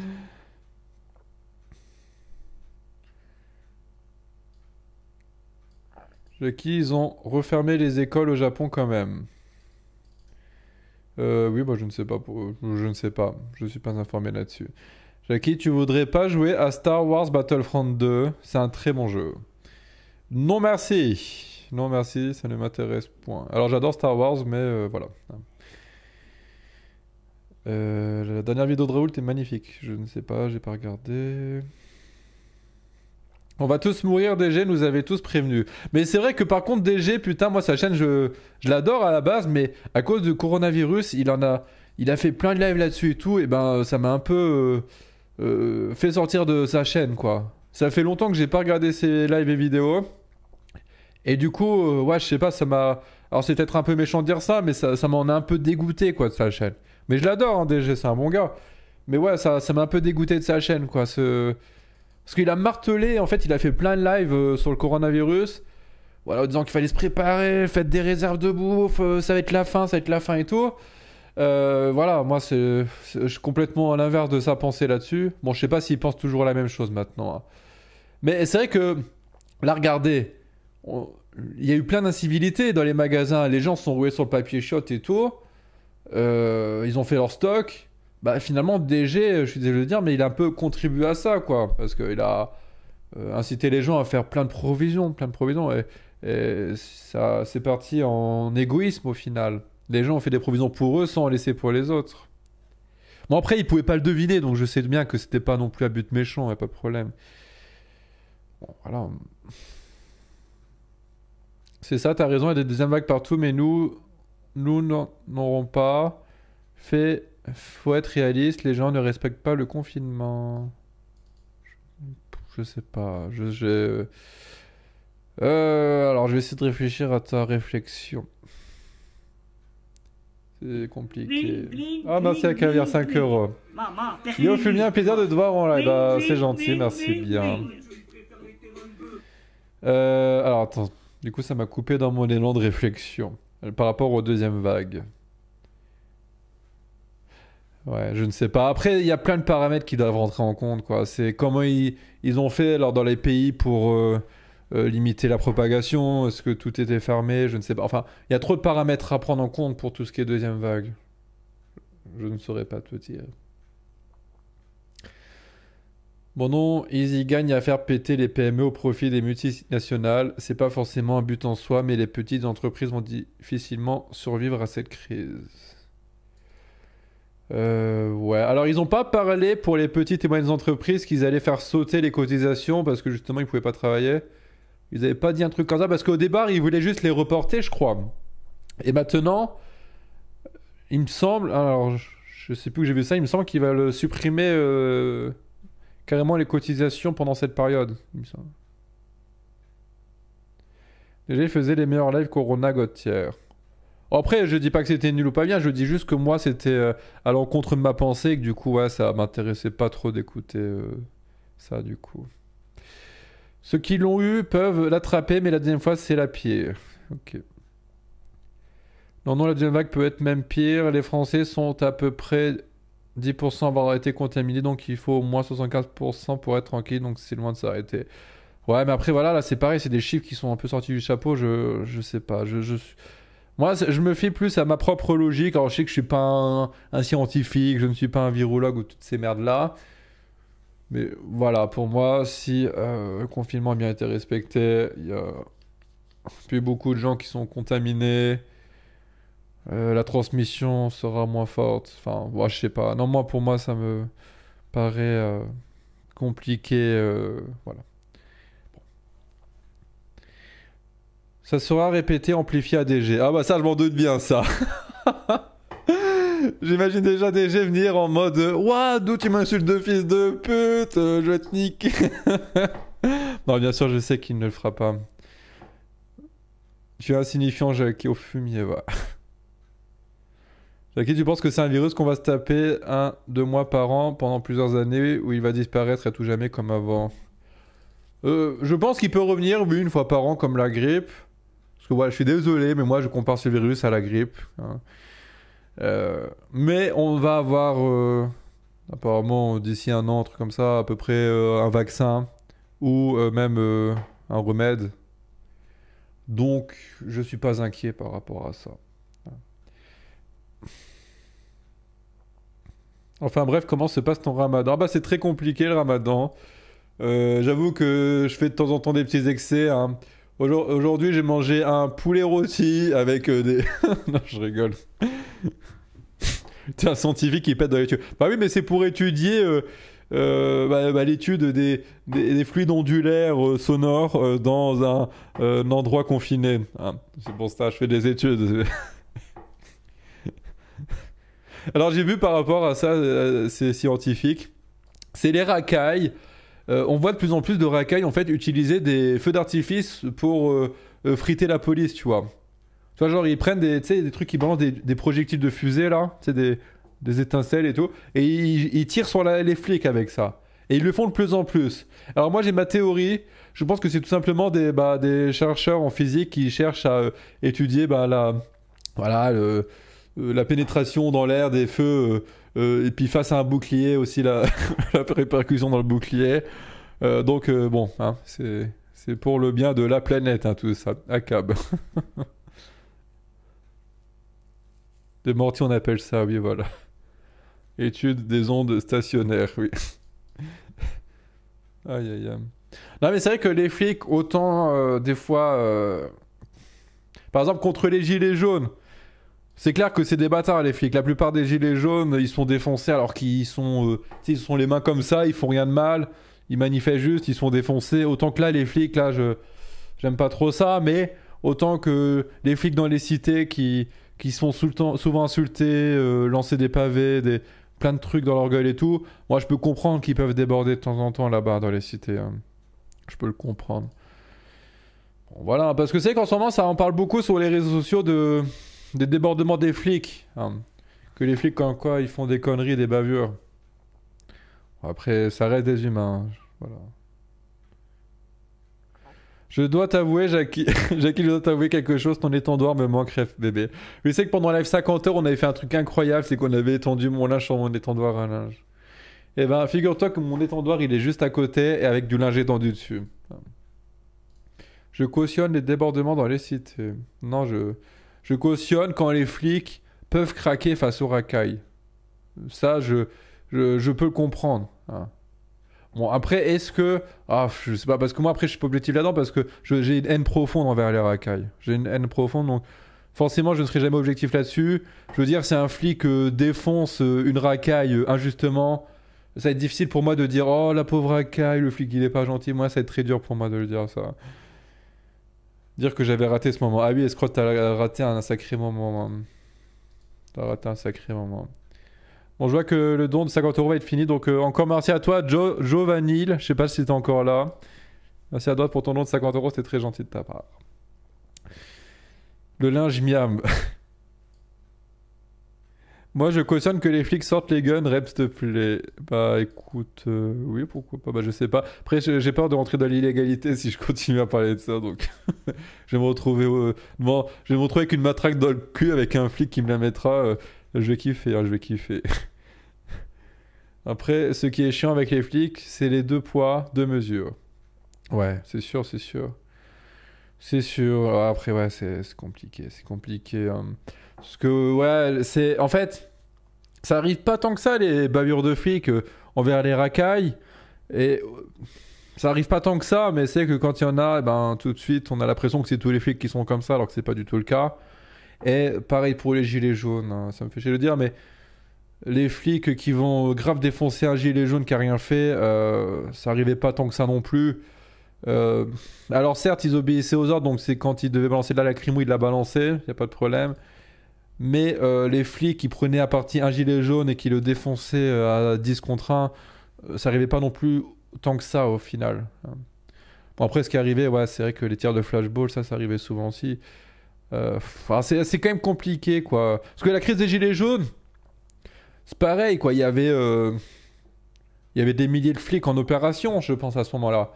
de qui ils ont refermé les écoles au Japon quand même. Euh, oui, bah, je ne sais pas. Je ne sais pas. Je suis pas informé là-dessus. Jackie, tu voudrais pas jouer à Star Wars Battlefront 2 C'est un très bon jeu. Non merci. Non merci, ça ne m'intéresse point. Alors j'adore Star Wars, mais euh, voilà. Euh, la dernière vidéo de Raoult est magnifique. Je ne sais pas, j'ai pas regardé. On va tous mourir, DG nous avait tous prévenus. Mais c'est vrai que par contre, DG, putain, moi, sa chaîne, je, je l'adore à la base, mais à cause du coronavirus, il en a, il a fait plein de lives là-dessus et tout, et ben ça m'a un peu euh, euh, fait sortir de sa chaîne, quoi. Ça fait longtemps que j'ai pas regardé ses lives et vidéos. Et du coup, euh, ouais, je sais pas, ça m'a. Alors c'est peut-être un peu méchant de dire ça, mais ça, ça m'en a un peu dégoûté, quoi, de sa chaîne. Mais je l'adore, hein, DG, c'est un bon gars. Mais ouais, ça m'a un peu dégoûté de sa chaîne, quoi. Ce parce qu'il a martelé, en fait, il a fait plein de lives euh, sur le coronavirus. Voilà, en disant qu'il fallait se préparer, faites des réserves de bouffe, euh, ça va être la fin, ça va être la fin et tout. Euh, voilà, moi, c'est, je suis complètement à l'inverse de sa pensée là-dessus. Bon, je sais pas s'il pense toujours à la même chose maintenant. Hein. Mais c'est vrai que, là, regardez, il y a eu plein d'incivilités dans les magasins. Les gens sont roués sur le papier shot et tout. ils ont fait leur stock bah, finalement, DG, euh, je suis désolé de le dire, mais il a un peu contribué à ça, quoi. Parce qu'il a euh, incité les gens à faire plein de provisions, plein de provisions. Et, ça, c'est parti en égoïsme au final. Les gens ont fait des provisions pour eux sans en laisser pour les autres. Bon, après, ils pouvaient pas le deviner, donc je sais bien que c'était pas non plus à but méchant, pas de problème. Bon, voilà. C'est ça, tu as raison, il y a des deuxièmes vagues partout, mais nous, nous n'aurons pas fait faut être réaliste, les gens ne respectent pas le confinement. Je sais pas. Je, euh, alors, je vais essayer de réfléchir à ta réflexion. C'est compliqué. Ah, merci à Caviar, 5 euros. Yo, un plaisir de te voir en hein, live. c'est gentil, merci bien. Euh, alors, attends. Du coup, ça m'a coupé dans mon élan de réflexion par rapport aux deuxième vague. Ouais, je ne sais pas. Après, il y a plein de paramètres qui doivent rentrer en compte. C'est comment ils, ont fait alors, dans les pays pour euh, euh, limiter la propagation. Est-ce que tout était fermé Je ne sais pas. Enfin, il y a trop de paramètres à prendre en compte pour tout ce qui est deuxième vague. Je ne saurais pas tout dire. Bon non, Easy gagne à faire péter les PME au profit des multinationales. C'est pas forcément un but en soi, mais les petites entreprises vont difficilement survivre à cette crise. Euh, ouais, alors ils n'ont pas parlé pour les petites et moyennes entreprises qu'ils allaient faire sauter les cotisations parce que justement ils ne pouvaient pas travailler. Ils n'avaient pas dit un truc comme ça parce qu'au départ ils voulaient juste les reporter, je crois. Et maintenant, il me semble, alors je sais plus où j'ai vu ça, il me semble qu'il va supprimer euh, carrément les cotisations pendant cette période. Il Déjà, ils faisaient les meilleurs lives Corona Gauthier. Après, je dis pas que c'était nul ou pas bien, je dis juste que moi, c'était euh, à l'encontre de ma pensée et que du coup, ouais, ça m'intéressait pas trop d'écouter euh, ça, du coup. Ceux qui l'ont eu peuvent l'attraper, mais la deuxième fois, c'est la pire. Ok. Non, non, la deuxième vague peut être même pire. Les Français sont à peu près 10% avoir été contaminés, donc il faut au moins 75% pour être tranquille, donc c'est loin de s'arrêter. Ouais, mais après, voilà, là, c'est pareil, c'est des chiffres qui sont un peu sortis du chapeau, je, je sais pas. Je, je, moi, je me fie plus à ma propre logique. Alors, je sais que je suis pas un, scientifique, je ne suis pas un virologue ou toutes ces merdes-là. Mais voilà, pour moi, si euh, le confinement a bien été respecté, il y a plus beaucoup de gens qui sont contaminés. Euh, la transmission sera moins forte. Enfin, moi, je sais pas. Non, moi, pour moi, ça me paraît euh, compliqué. voilà. Ça sera répété, amplifié à DG. Ah bah ça, je m'en doute bien, ça. J'imagine déjà DG venir en mode Waouh, d'où tu m'insultes de fils de pute, je te niquer. non, bien sûr, je sais qu'il ne le fera pas. Tu es insignifiant, Jackie, au fumier, va. Jackie, tu penses que c'est un virus qu'on va se taper un, deux mois par an pendant plusieurs années où il va disparaître à tout jamais comme avant euh, Je pense qu'il peut revenir, une fois par an comme la grippe je suis désolé, mais moi je compare ce virus à la grippe. Hein. Euh, mais on va avoir euh, apparemment d'ici un an, un truc comme ça, à peu près euh, un vaccin ou même un remède. Donc je suis pas inquiet par rapport à ça. Enfin bref, comment se passe ton ramadan Bah c'est très compliqué le ramadan. J'avoue que je fais de temps en temps des petits excès. Hein. Aujourd'hui, j'ai mangé un poulet rôti avec euh, des. non, je rigole. T'es un scientifique qui pète dans l'étude. Bah oui, mais c'est pour étudier euh, euh, bah, bah, l'étude des, des, fluides ondulaires sonores dans un, endroit confiné. Hein, c'est pour ça que je fais des études. Alors j'ai vu par rapport à ça, c'est scientifique, c'est les racailles. Euh, on voit de plus en plus de racailles en fait utiliser des feux d'artifice pour euh, euh, friter la police, tu vois. Tu vois, genre ils prennent des, des trucs qui balancent des, projectiles de fusée là, des, étincelles et tout, et ils, tirent sur les flics avec ça. Et ils le font de plus en plus. Alors moi j'ai ma théorie, je pense que c'est tout simplement des, bah, des chercheurs en physique qui cherchent à étudier bah, la, voilà, la pénétration dans l'air des feux euh, et puis face à un bouclier aussi, la, la répercussion dans le bouclier. Euh, donc euh, bon, hein, c'est pour le bien de la planète, hein, tout ça, à cab. de Morty, on appelle ça, oui, voilà. Étude des ondes stationnaires, oui. aïe, aïe, aïe. Non, mais c'est vrai que les flics, autant des fois. Par exemple, contre les gilets jaunes. C'est clair que c'est des bâtards les flics. La plupart des gilets jaunes, ils sont défoncés alors qu'ils sont, euh, ils sont les mains comme ça, ils font rien de mal, ils manifestent juste, ils sont défoncés. Autant que là, les flics, là, je j'aime pas trop ça, mais autant que les flics dans les cités qui, qui sont souvent insultés, euh, lancer des pavés, des, plein de trucs dans leur gueule et tout, moi je peux comprendre qu'ils peuvent déborder de temps en temps là-bas dans les cités. Hein. Je peux le comprendre. voilà, parce que c'est qu'en ce moment, ça en parle beaucoup sur les réseaux sociaux de des débordements des flics. Hein. Que les flics, quand quoi, ils font des conneries, des bavures. Après, ça reste des humains. Hein. Voilà. Je dois t'avouer, Jackie, Jackie, je dois t'avouer quelque chose, ton étendoir me manque, bébé. Je sais que pendant la live 50 heures, on avait fait un truc incroyable, c'est qu'on avait étendu mon linge sur mon étendoir à linge. Eh ben, figure-toi que mon étendoir, il est juste à côté et avec du linge étendu dessus. Je cautionne les débordements dans les sites. Non, je, je cautionne quand les flics peuvent craquer face aux racailles. Ça, je, je, peux le comprendre. Hein. Bon, après, est-ce que. Ah, je sais pas, parce que moi, après, je suis pas objectif là-dedans, parce que j'ai une haine profonde envers les racailles. J'ai une haine profonde, donc forcément, je ne serai jamais objectif là-dessus. Je veux dire, c'est un flic euh, défonce euh, une racaille euh, injustement. Ça va être difficile pour moi de dire Oh, la pauvre racaille, le flic, il est pas gentil. Moi, ça va être très dur pour moi de le dire, ça dire que j'avais raté ce moment. Ah oui, Escrotte, t'as raté un sacré moment. T'as raté un sacré moment. Bon, je vois que le don de 50 euros va être fini. Donc, euh, encore merci à toi, Jovanil. jo Je sais pas si t'es encore là. Merci à toi pour ton don de 50 euros. C'était très gentil de ta part. Le linge miam. Moi, je cautionne que les flics sortent les guns, Reps s'il te plaît. Bah, écoute, euh, oui, pourquoi pas, bah, je sais pas. Après, j'ai peur de rentrer dans l'illégalité si je continue à parler de ça, donc... je vais me retrouver... Bon, euh, je vais me retrouver avec une matraque dans le cul avec un flic qui me la mettra. Euh, je vais kiffer, hein, je vais kiffer. Après, ce qui est chiant avec les flics, c'est les deux poids, deux mesures. Ouais, c'est sûr, c'est sûr. C'est sûr. Après, ouais, c'est compliqué, c'est compliqué. Hein. Parce que, ouais, c'est. En fait, ça arrive pas tant que ça, les bavures de flics euh, envers les racailles. Et. Euh, ça arrive pas tant que ça, mais c'est que quand il y en a, eh ben, tout de suite, on a l'impression que c'est tous les flics qui sont comme ça, alors que c'est pas du tout le cas. Et pareil pour les gilets jaunes, hein, ça me fait chier de le dire, mais les flics qui vont grave défoncer un gilet jaune qui a rien fait, euh, ça arrivait pas tant que ça non plus. alors certes, ils obéissaient aux ordres, donc c'est quand ils devaient balancer de la lacrymo, ils la balançaient, y a pas de problème mais euh, les flics qui prenaient à partie un gilet jaune et qui le défonçaient euh, à 10 contre 1, euh, ça arrivait pas non plus tant que ça au final. Bon, après, ce qui arrivait, ouais, c'est vrai que les tirs de flashball, ça, ça arrivait souvent aussi. Euh, c'est quand même compliqué, quoi. Parce que la crise des gilets jaunes, c'est pareil, quoi. Il y avait. il y avait des milliers de flics en opération, je pense, à ce moment-là.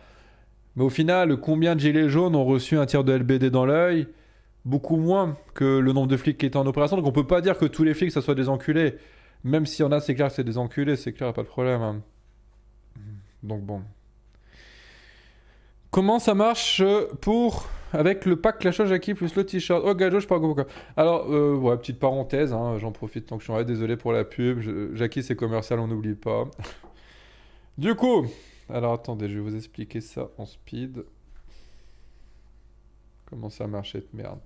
Mais au final, combien de gilets jaunes ont reçu un tir de LBD dans l'œil beaucoup moins que le nombre de flics qui étaient en opération. Donc on peut pas dire que tous les flics, ça soit des enculés. Même s'il y en a, c'est clair que c'est des enculés, c'est clair, pas de problème. Hein. Donc bon. Comment ça marche pour avec le pack Clash Jackie plus le t-shirt Oh Gajo, je parle Alors euh, petite parenthèse, hein, j'en profite tant que je suis en désolé pour la pub. Jackie c'est commercial, on n'oublie pas. du coup, alors attendez, je vais vous expliquer ça en speed. Comment ça marche cette merde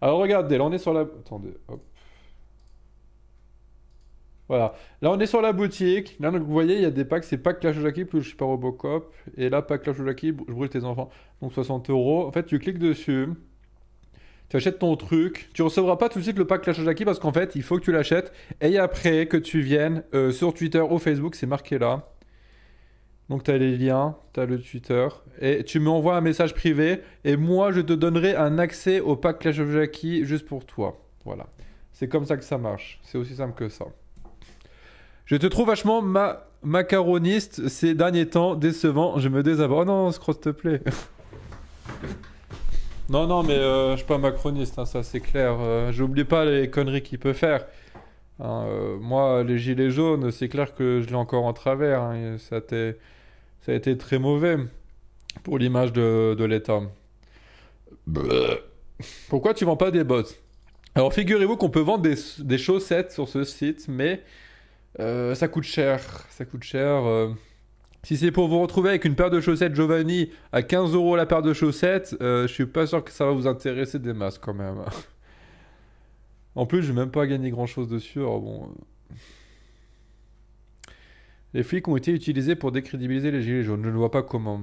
Alors regardez, là on est sur la... Attendez, hop. Voilà. Là on est sur la boutique. Là vous voyez, il y a des packs. C'est pack Clash of Jackie plus je suis pas Robocop. Et là, pack Clash of je brûle tes enfants. Donc 60 euros. En fait, tu cliques dessus. Tu achètes ton truc. Tu recevras pas tout de suite le pack Clash of parce qu'en fait, il faut que tu l'achètes. Et après, que tu viennes euh, sur Twitter ou Facebook, c'est marqué là. Donc tu as les liens, tu as le Twitter, et tu m'envoies un message privé, et moi je te donnerai un accès au pack Clash of Jackie juste pour toi. Voilà. C'est comme ça que ça marche. C'est aussi simple que ça. Je te trouve vachement macaroniste ces derniers temps, décevant. Je me désabonne. Oh non, s'il te plaît. non, non, mais euh, je suis pas macroniste, hein, ça c'est clair. je euh, J'oublie pas les conneries qu'il peut faire. Hein, euh, moi, les gilets jaunes, c'est clair que je l'ai encore en travers. Hein, ça, a été très mauvais pour l'image de, l'État. Pourquoi tu vends pas des bottes Alors figurez-vous qu'on peut vendre des, chaussettes sur ce site, mais euh, ça coûte cher. Ça coûte cher. Euh. Si c'est pour vous retrouver avec une paire de chaussettes Giovanni à 15 euros la paire de chaussettes, je suis pas sûr que ça va vous intéresser des masses quand même. En plus, je n'ai même pas gagné grand-chose dessus. bon... Euh. Les flics ont été utilisés pour décrédibiliser les gilets jaunes. Je ne vois pas comment.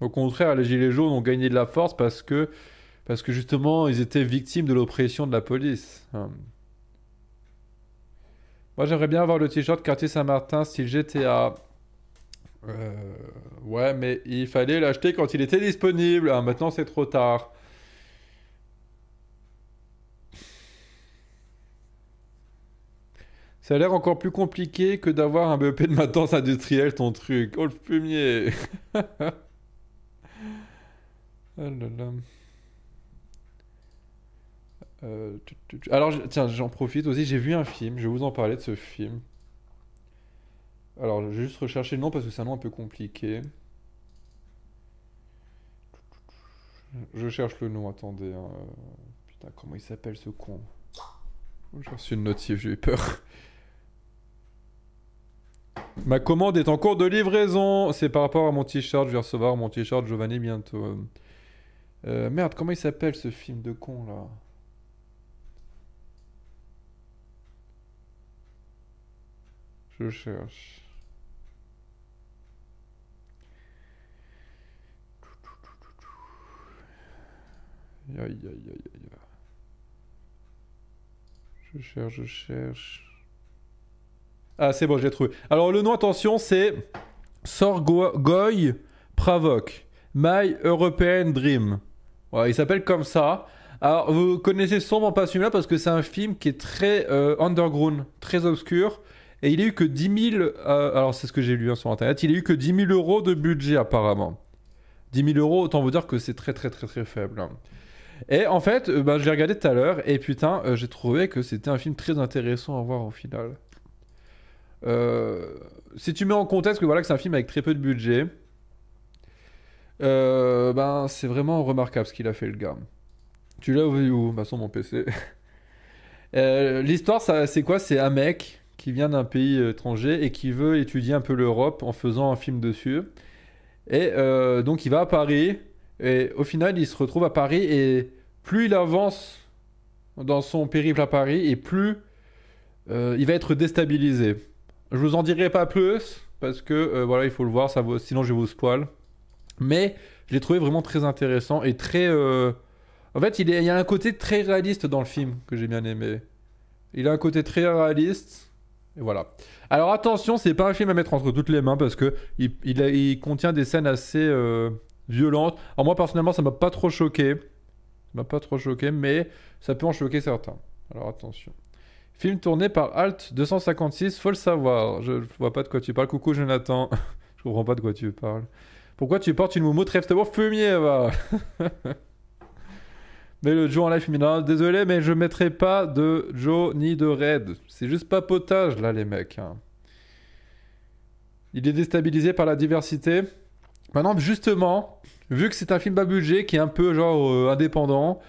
Au contraire, les gilets jaunes ont gagné de la force parce que, parce que justement, ils étaient victimes de l'oppression de la police. Hein. Moi, j'aimerais bien avoir le t-shirt quartier Saint-Martin style GTA. à. Euh, ouais, mais il fallait l'acheter quand il était disponible. Hein, maintenant, c'est trop tard. Ça a l'air encore plus compliqué que d'avoir un BEP de maintenance industrielle, ton truc. Oh le fumier ah euh, Alors, tiens, j'en profite aussi. J'ai vu un film, je vais vous en parler de ce film. Alors, je vais juste rechercher le nom parce que c'est un nom un peu compliqué. Je cherche le nom, attendez. Hein. Putain, comment il s'appelle ce con J'ai reçu une notif, j'ai eu peur. Ma commande est en cours de livraison. C'est par rapport à mon t-shirt. Je vais recevoir mon t-shirt Giovanni bientôt. Euh, euh, merde, comment il s'appelle ce film de con là Je cherche. Je cherche, je cherche. Ah, c'est bon, j'ai trouvé. Alors, le nom, attention, c'est Sorgoy Pravok. My European Dream. Voilà, il s'appelle comme ça. Alors, vous connaissez sûrement pas celui-là parce que c'est un film qui est très euh, underground, très obscur. Et il a eu que 10 000. Euh, alors, c'est ce que j'ai lu hein, sur internet. Il a eu que 10 000 euros de budget, apparemment. 10 000 euros, autant vous dire que c'est très, très, très, très faible. Hein. Et en fait, euh, bah, je l'ai regardé tout à l'heure. Et putain, j'ai trouvé que c'était un film très intéressant à voir au final. Euh, si tu mets en contexte que voilà que c'est un film avec très peu de budget, euh, ben c'est vraiment remarquable ce qu'il a fait le gars. Tu l'as où Bah sur mon PC. Euh, l'histoire, c'est quoi C'est un mec qui vient d'un pays étranger et qui veut étudier un peu l'Europe en faisant un film dessus. Et donc il va à Paris et au final il se retrouve à Paris et plus il avance dans son périple à Paris et plus il va être déstabilisé. Je vous en dirai pas plus parce que euh, voilà, il faut le voir, ça sinon je vous spoil. Mais je l'ai trouvé vraiment très intéressant et très. Euh, en fait, il, y a un côté très réaliste dans le film que j'ai bien aimé. Il a un côté très réaliste. Et voilà. Alors attention, c'est pas un film à mettre entre toutes les mains parce que il, contient des scènes assez euh, violentes. Alors moi personnellement, ça m'a pas trop choqué. Ça m'a pas trop choqué, mais ça peut en choquer certains. Alors attention. Film tourné par Alt 256, faut le savoir. Je, vois pas de quoi tu parles. Coucou Jonathan. je comprends pas de quoi tu parles. Pourquoi tu portes une moumoute trève pour fumier va Mais le Joe en live féminin, désolé, mais je mettrai pas de Joe ni de Red. C'est juste papotage là, les mecs. Hein. Il est déstabilisé par la diversité. Maintenant, justement, vu que c'est un film à budget qui est un peu genre euh, indépendant,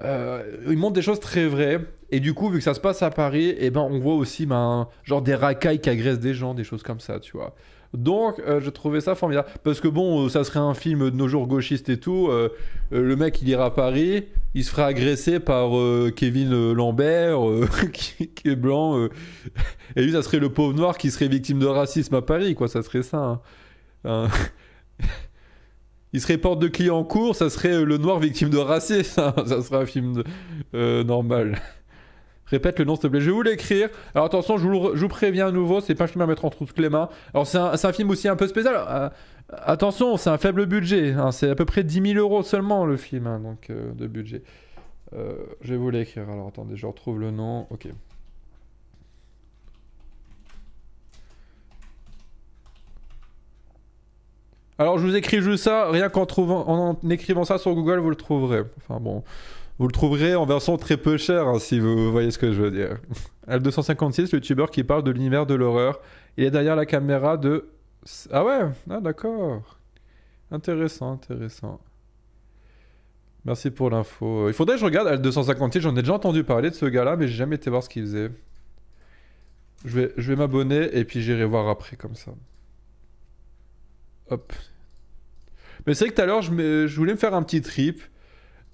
euh, il montre des choses très vraies. Et du coup, vu que ça se passe à Paris, eh ben, on voit aussi ben, genre des racailles qui agressent des gens, des choses comme ça, tu vois. Donc, euh, je trouvais ça formidable. Parce que bon, euh, ça serait un film de nos jours gauchiste et tout. Euh, le mec, il ira à Paris, il se fera agresser par Kevin Lambert, qui, est blanc. et lui, ça serait le pauvre noir qui serait victime de racisme à Paris, quoi. Ça serait ça. Hein. Hein. il serait porte de client en cours, ça serait le noir victime de racisme. Ça serait un film normal. Répète le nom, s'il te plaît. Je vais vous l'écrire. Alors attention, je vous, préviens à nouveau, c'est pas un film à mettre entre toutes les mains. Alors c'est un, film aussi un peu spécial. Euh, attention, c'est un faible budget. Hein. C'est à peu près 10 000 euros seulement le film hein, donc, euh, de budget. Euh, je vais vous l'écrire. Alors attendez, je retrouve le nom. Ok. Alors je vous écris juste ça. Rien qu'en trouvant, en écrivant ça sur Google, vous le trouverez. Enfin bon. Vous le trouverez en version très peu chère, hein, si vous voyez ce que je veux dire. Al256, le youtubeur qui parle de l'univers de l'horreur. Il est derrière la caméra de. Ah ouais Ah d'accord. Intéressant, intéressant. Merci pour l'info. Il faudrait que je regarde Al256, j'en ai déjà entendu parler de ce gars-là, mais j'ai jamais été voir ce qu'il faisait. Je vais, je vais m'abonner et puis j'irai voir après comme ça. Hop. Mais c'est vrai que tout à l'heure, je voulais me faire un petit trip.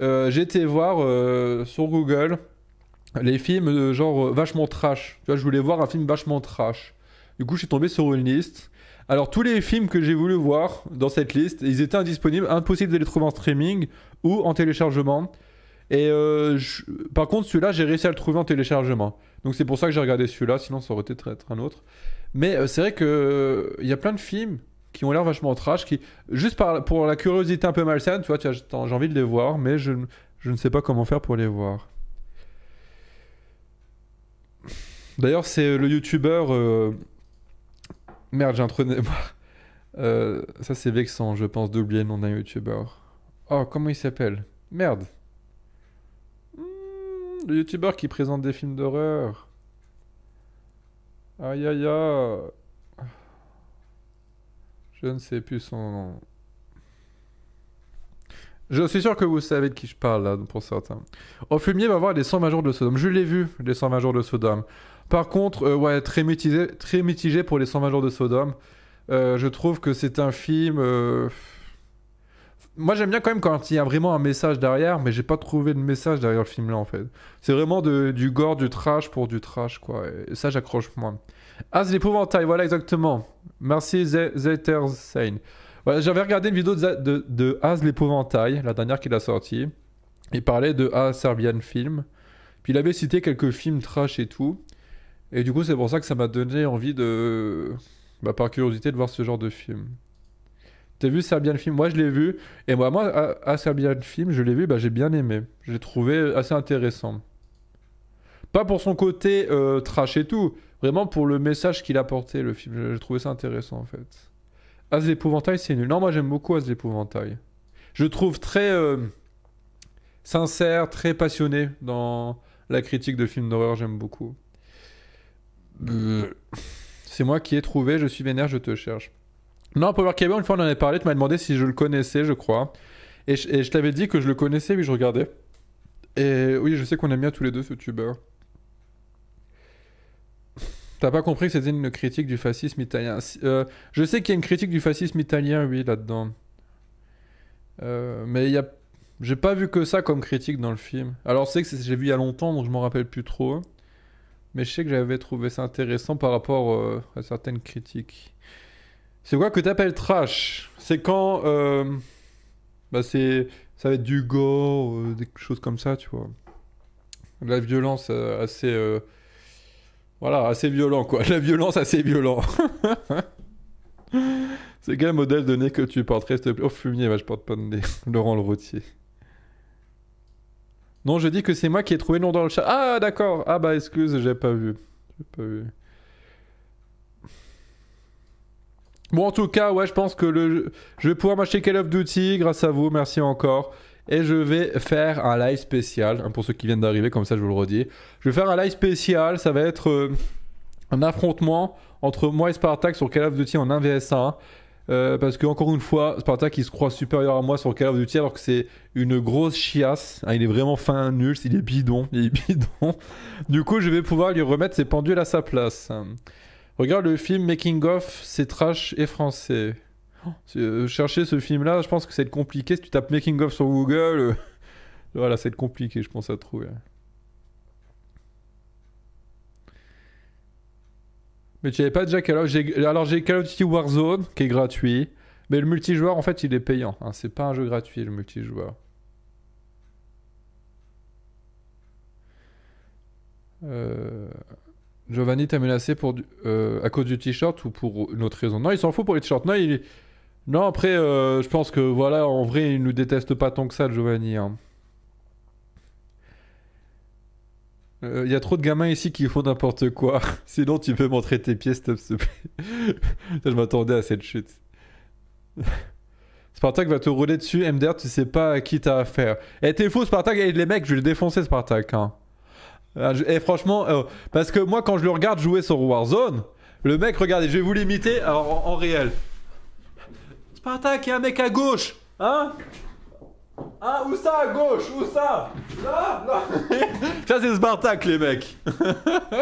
Euh, j'étais voir euh, sur Google les films genre euh, vachement trash. Tu je voulais voir un film vachement trash. Du coup, je suis tombé sur une liste. Alors, tous les films que j'ai voulu voir dans cette liste, ils étaient indisponibles, impossible de les trouver en streaming ou en téléchargement. Et par contre, celui-là, j'ai réussi à le trouver en téléchargement. Donc, c'est pour ça que j'ai regardé celui-là, sinon ça aurait été être un autre. Mais c'est vrai qu'il il y a plein de films qui ont l'air vachement trash, qui, juste pour la curiosité un peu malsaine, tu vois, j'ai envie de les voir, mais je, ne sais pas comment faire pour les voir. D'ailleurs, c'est euh, le youtubeur. Euh, merde, j'ai un moi, euh, ça, c'est vexant, je pense, d'oublier le nom d'un youtubeur. Oh, comment il s'appelle Merde. Hmm, le youtubeur qui présente des films d'horreur. Aïe aïe aïe. Je ne sais plus son nom. Je suis sûr que vous savez de qui je parle là, pour certains. Au fumier va voir les 100 jours de Sodome. Je l'ai vu, les 120 jours de Sodome. Par contre, euh, ouais, très mitigé, très mitigé pour les 120 jours de Sodome. Euh, je trouve que c'est un film. Euh, moi, j'aime bien quand même quand il y a vraiment un message derrière, mais j'ai pas trouvé de message derrière le film là en fait. C'est vraiment du gore, du trash pour du trash quoi. Et ça, j'accroche moins. As ah, l'épouvantail, voilà exactement. Merci Zetersein. Voilà, J'avais regardé une vidéo de, de, ah, l'épouvantail, la dernière qu'il a sortie. Il parlait de As ah, Serbian Film. Puis il avait cité quelques films trash et tout. Et du coup, c'est pour ça que ça m'a donné envie de. Bah, par curiosité, de voir ce genre de film. T'as vu Serbian Film Moi, je l'ai vu. Et moi, moi Serbian Film, je l'ai vu, bah, j'ai bien aimé. J'ai trouvé assez intéressant. Pas pour son côté euh, trash et tout. Vraiment pour le message qu'il apportait, le film. J'ai trouvé ça intéressant en fait. As l'épouvantail, c'est nul. Non, moi j'aime beaucoup As l'épouvantail. Je trouve très euh, sincère, très passionné dans la critique de films d'horreur. J'aime beaucoup. Euh, c'est moi qui ai trouvé, je suis vénère, je te cherche. Non, Power Cable, une fois on en a parlé, tu m'as demandé si je le connaissais, je crois. Et je t'avais dit que je le connaissais, oui, je regardais. Et oui, je sais qu'on aime bien tous les deux ce tubeur. T'as pas compris que c'était une critique du fascisme italien. Euh, je sais qu'il y a une critique du fascisme italien, oui, là-dedans. Euh, mais il a... j'ai pas vu que ça comme critique dans le film. Alors c'est que j'ai vu il y a longtemps, donc je m'en rappelle plus trop. Mais je sais que j'avais trouvé ça intéressant par rapport euh, à certaines critiques. C'est quoi que t'appelles trash C'est quand... Bah c'est... Ça va être du gore, des choses comme ça, tu vois. la violence assez voilà, assez violent quoi. La violence assez violent. C'est quel modèle de nez que tu porterais s'il te plaît Oh fumier, bah, je porte pas de nez. Laurent le routier. Non, je dis que c'est moi qui ai trouvé le nom dans le chat. Ah d'accord. Ah bah excuse, j'ai pas vu. J'ai pas vu. Bon, en tout cas, ouais, je pense que je vais pouvoir m'acheter Call of Duty grâce à vous. Merci encore et je vais faire un live spécial. Hein, pour ceux qui viennent d'arriver, comme ça je vous le redis. Je vais faire un live spécial, ça va être euh, un affrontement entre moi et Spartak sur Call of Duty en 1 vs 1. Euh, parce que encore une fois, Spartak il se croit supérieur à moi sur Call of Duty alors que c'est une grosse chiasse. Ah, il est vraiment fin nul, il est bidon, il est bidon. Du coup, je vais pouvoir lui remettre ses pendules à sa place. Regarde le film Making of, c'est trash et français. Euh, chercher ce film-là, je pense que c'est compliqué. Si tu tapes Making of sur Google, euh, voilà, c'est compliqué, je pense, à trouver. Mais tu n'avais pas déjà Call of Alors j'ai Call of Duty Warzone qui est gratuit. Mais le multijoueur en fait il est payant. Hein. C'est pas un jeu gratuit le multijoueur. Euh, Giovanni t'a menacé pour à cause du t-shirt ou pour une autre raison Non il s'en fout pour les t-shirts. Non il... Non, après, euh, je pense que voilà, en vrai, il nous déteste pas tant que ça, Giovanni. Il hein. euh, y a trop de gamins ici qui font n'importe quoi. Sinon, tu peux montrer tes pieds, s'il te plaît. je m'attendais à cette chute. Spartak va te rouler dessus, MDR, tu sais pas à qui t'as affaire. Eh, t'es fou, Spartak, eh, les mecs, je vais le défoncer, Spartak. Et hein. ah, eh, franchement, euh, parce que moi, quand je le regarde jouer sur Warzone, le mec, regardez, je vais vous l'imiter en réel. Spartak, il y a un mec à gauche Hein Hein Où ça à gauche Où ça Là non. Ça c'est Spartak les mecs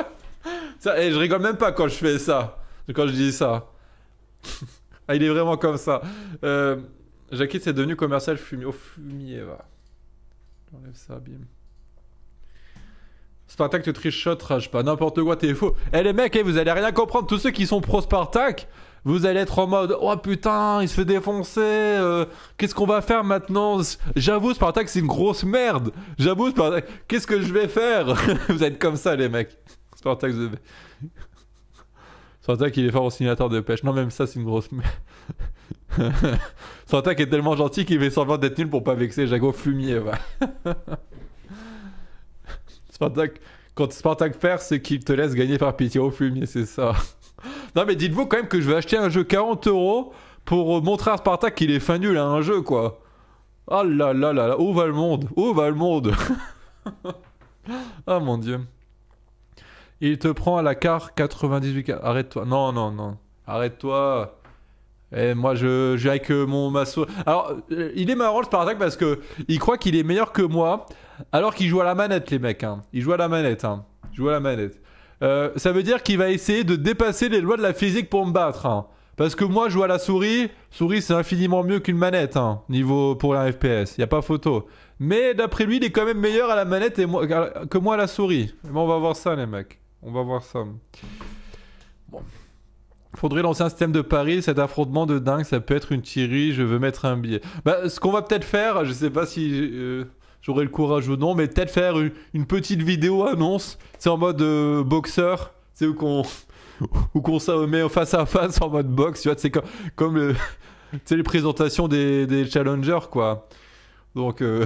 ça, Et eh, je rigole même pas quand je fais ça. Quand je dis ça. ah il est vraiment comme ça. Euh, c'est devenu commercial fumier. Oh fumier va. J'enlève ça, bim. Spartak, tu trichotes, rage pas n'importe quoi, t'es faux. Eh les mecs, eh, vous allez rien comprendre, tous ceux qui sont pro Spartak, vous allez être en mode Oh putain, il se fait défoncer, euh, qu'est-ce qu'on va faire maintenant J'avoue, Spartak, c'est une grosse merde. J'avoue, Spartak, qu'est-ce que je vais faire Vous êtes comme ça, les mecs. Spartak, Spartak, il est fort au signateur de pêche. Non, même ça, c'est une grosse merde. Spartak est tellement gentil qu'il fait semblant d'être nul pour pas vexer Jago fumier, va. Spartak, quand Spartak perd, c'est qu'il te laisse gagner par pitié au fumier, c'est ça. Non mais dites-vous quand même que je vais acheter un jeu 40 euros pour euh, montrer à Spartak qu'il est fin nul à un jeu quoi. Ah là là là là, où va le monde Où va le monde Ah mon dieu. Il te prend à la carte 98. Arrête-toi. Non, non, non. Arrête-toi. Et eh, moi, je, j'ai avec euh, mon masseau... Alors, euh, il est marrant le Spartak parce que il croit qu'il est meilleur que moi, alors qu'il joue à la manette, les mecs. Hein. Il joue à la manette. Hein. Il joue à la manette. Euh, ça veut dire qu'il va essayer de dépasser les lois de la physique pour me battre. Hein. Parce que moi, je joue à la souris. Souris, c'est infiniment mieux qu'une manette, hein, niveau pour la FPS. Il n'y a pas photo. Mais d'après lui, il est quand même meilleur à la manette que moi à la souris. Mais on va voir ça, les mecs. On va voir ça. Bon. Faudrait lancer un système de Paris, cet affrontement de dingue, ça peut être une tirerie. je veux mettre un billet. Bah, ce qu'on va peut-être faire, je sais pas si... Euh, j'aurai le courage ou non, mais peut-être faire une, petite vidéo annonce, c'est en mode euh, boxeur, c'est où qu'on ou qu'on se met face à face en mode boxe, tu vois, c'est comme, comme les présentations des, challengers, quoi. Donc, euh,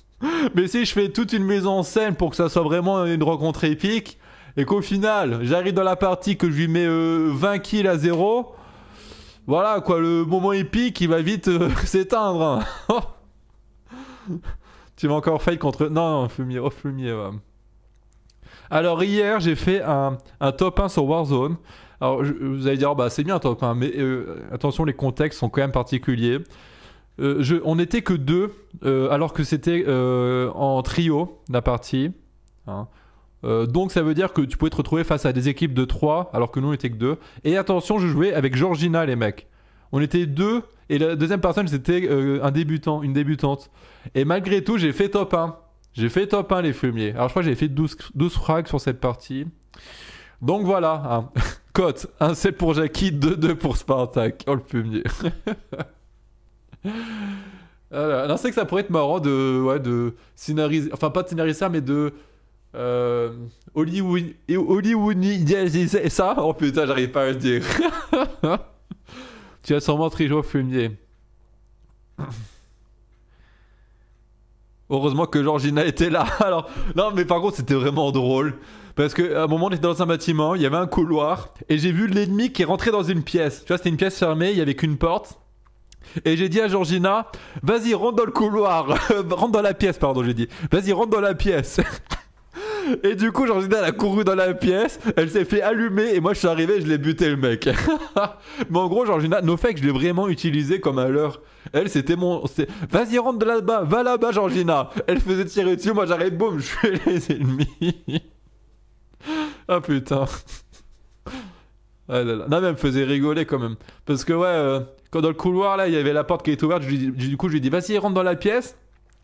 mais si je fais toute une mise en scène pour que ça soit vraiment une rencontre épique, et qu'au final, j'arrive dans la partie que je lui mets 20 euh, kills à zéro, voilà, quoi, le moment épique, il va vite s'éteindre. Hein. Tu vas encore fail contre. Non, non, Fumier. Oh, euh, Alors, hier, j'ai fait un, top 1 sur Warzone. Alors, vous allez dire, oh, bah, c'est bien un top 1, mais euh, attention, les contextes sont quand même particuliers. Euh, on n'était que deux, alors que c'était en trio, la partie. Hein. donc ça veut dire que tu pouvais te retrouver face à des équipes de 3 alors que nous on était que deux. Et attention, je jouais avec Georgina les mecs. On était deux et la deuxième personne, c'était euh, un débutant, une débutante. Et malgré tout, j'ai fait top 1. J'ai fait top 1 les fumiers. Alors je crois que j'ai fait 12, 12 frags sur cette partie. Donc voilà, hein. cote 1 7 pour Jackie, 2-2 pour Spartak. Oh le fumier. Alors, c'est que ça pourrait être marrant de, ouais, de scénariser, enfin pas de scénariser ça, mais de euh, Hollywood, Hollywood, ça. Oh putain, j'arrive pas à le dire. Tu as sûrement triché au fumier. Heureusement que Georgina était là. Alors, non, mais par contre, c'était vraiment drôle. Parce qu'à un moment, on était dans un bâtiment, il y avait un couloir, et j'ai vu l'ennemi qui est rentré dans une pièce. Tu vois, c'était une pièce fermée, il y avait qu'une porte. Et j'ai dit à Georgina, vas-y, rentre dans le couloir, rentre dans la pièce, pardon, j'ai dit, vas-y, rentre dans la pièce. Et du coup, Georgina, elle a couru dans la pièce, elle s'est fait allumer, et moi je suis arrivé, je l'ai buté le mec. Mais en gros, Georgina, nos fakes, je l'ai vraiment utilisé comme à l'heure. Elle, c'était mon. Vas-y, rentre de là-bas, va là-bas, Georgina. Elle faisait tirer dessus, moi j'arrête, boum, je fais les ennemis. ah putain. Ah, Non, mais elle me faisait rigoler quand même. Parce que ouais, euh, quand dans le couloir là, il y avait la porte qui était ouverte, du coup, je lui dit, vas-y, rentre dans la pièce.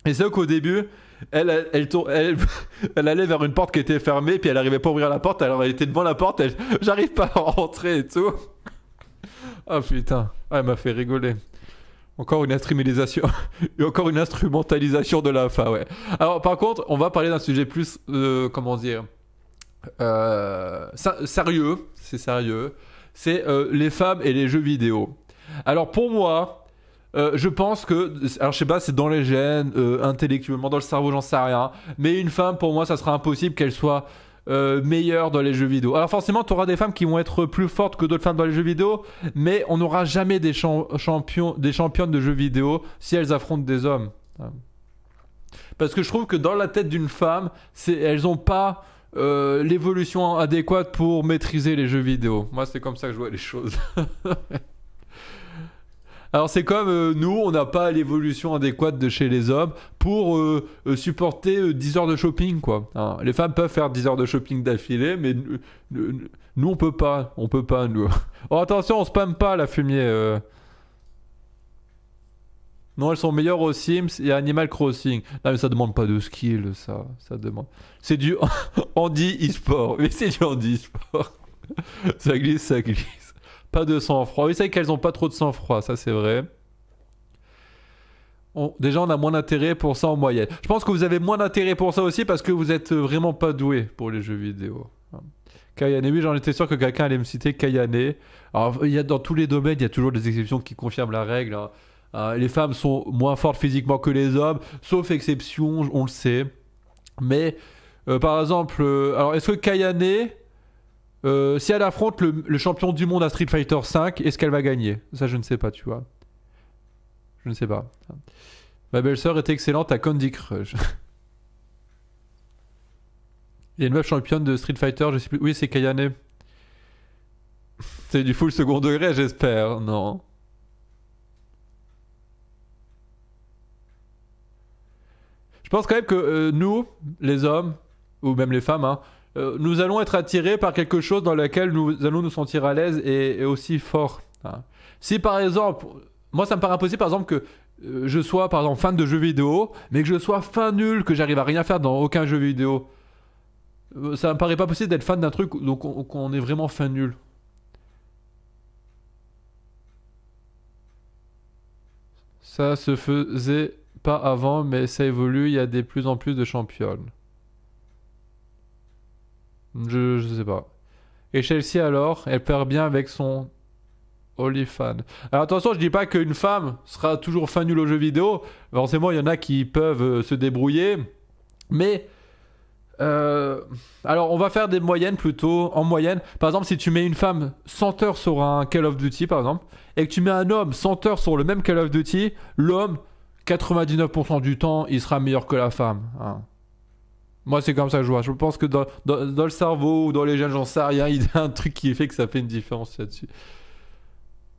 Et c'est vrai qu'au début, elle, elle, elle, elle, allait vers une porte qui était fermée, puis elle arrivait pas à ouvrir la porte, alors elle était devant la porte, j'arrive pas à rentrer et tout. Ah oh, putain, ah, elle m'a fait rigoler. Encore une instrumentalisation, et encore une instrumentalisation de la fin, ouais. Alors par contre, on va parler d'un sujet plus, euh, comment dire, euh, sérieux, c'est sérieux, c'est euh, les femmes et les jeux vidéo. Alors pour moi, euh, je pense que, alors je sais pas, c'est dans les gènes, euh, intellectuellement dans le cerveau, j'en sais rien. Mais une femme, pour moi, ça sera impossible qu'elle soit euh, meilleure dans les jeux vidéo. Alors forcément, tu auras des femmes qui vont être plus fortes que d'autres femmes dans les jeux vidéo, mais on n'aura jamais des champions, des championnes de jeux vidéo si elles affrontent des hommes. Parce que je trouve que dans la tête d'une femme, elles n'ont pas l'évolution adéquate pour maîtriser les jeux vidéo. Moi, c'est comme ça que je vois les choses. Alors c'est comme euh, nous, on n'a pas l'évolution adéquate de chez les hommes pour euh, euh, supporter 10 heures de shopping quoi. Hein, les femmes peuvent faire 10 heures de shopping d'affilée, mais nous on peut pas, on peut pas nous. Oh attention, on spamme pas la fumier. Non, elles sont meilleures aux Sims et Animal Crossing. Non, mais ça demande pas de skill, ça. Ça demande. C'est du Andy e-sport. Mais c'est du Andy e-sport. ça glisse, ça glisse. Pas de sang-froid. Vous c'est qu'elles n'ont pas trop de sang-froid, ça c'est vrai. déjà, on a moins d'intérêt pour ça en moyenne. Je pense que vous avez moins d'intérêt pour ça aussi parce que vous êtes vraiment pas doué pour les jeux vidéo. Kayane, oui, j'en étais sûr que quelqu'un allait me citer Kayane. Alors, il y a, dans tous les domaines, il y a toujours des exceptions qui confirment la règle. Hein. Hein, les femmes sont moins fortes physiquement que les hommes, sauf exception, on le sait. Mais, euh, par exemple, euh, alors est-ce que Kayane, euh, si elle affronte le, champion du monde à Street Fighter 5, est-ce qu'elle va gagner Ça, je ne sais pas, tu vois. Je ne sais pas. Ma belle-sœur était excellente à Candy Crush. Il y a une meuf championne de Street Fighter, je sais plus. Oui, c'est Kayane. C'est du full second degré, j'espère. Non. Je pense quand même que euh, nous, les hommes, ou même les femmes, hein, euh, nous allons être attirés par quelque chose dans lequel nous allons nous sentir à l'aise et, aussi fort. Hein. Si par exemple, moi ça me paraît impossible par exemple que euh, je sois par exemple fan de jeux vidéo, mais que je sois fin nul, que j'arrive à rien faire dans aucun jeu vidéo. Euh, ça me paraît pas possible d'être fan d'un truc donc qu'on on est vraiment fin nul. Ça se faisait pas avant, mais ça évolue. Il y a de plus en plus de championnes. Je, je sais pas. Et Chelsea alors, elle perd bien avec son OnlyFans. Alors attention, je dis pas qu'une femme sera toujours fan au jeu vidéo. Forcément, il y en a qui peuvent euh, se débrouiller. Mais... Euh, alors, on va faire des moyennes plutôt. En moyenne, par exemple, si tu mets une femme 100 heures sur un Call of Duty, par exemple, et que tu mets un homme 100 heures sur le même Call of Duty, l'homme, 99% du temps, il sera meilleur que la femme. Hein. Moi, c'est comme ça que je vois. Je pense que dans, le cerveau ou dans les jeunes, j'en sais rien. Il y a un truc qui fait que ça fait une différence là-dessus.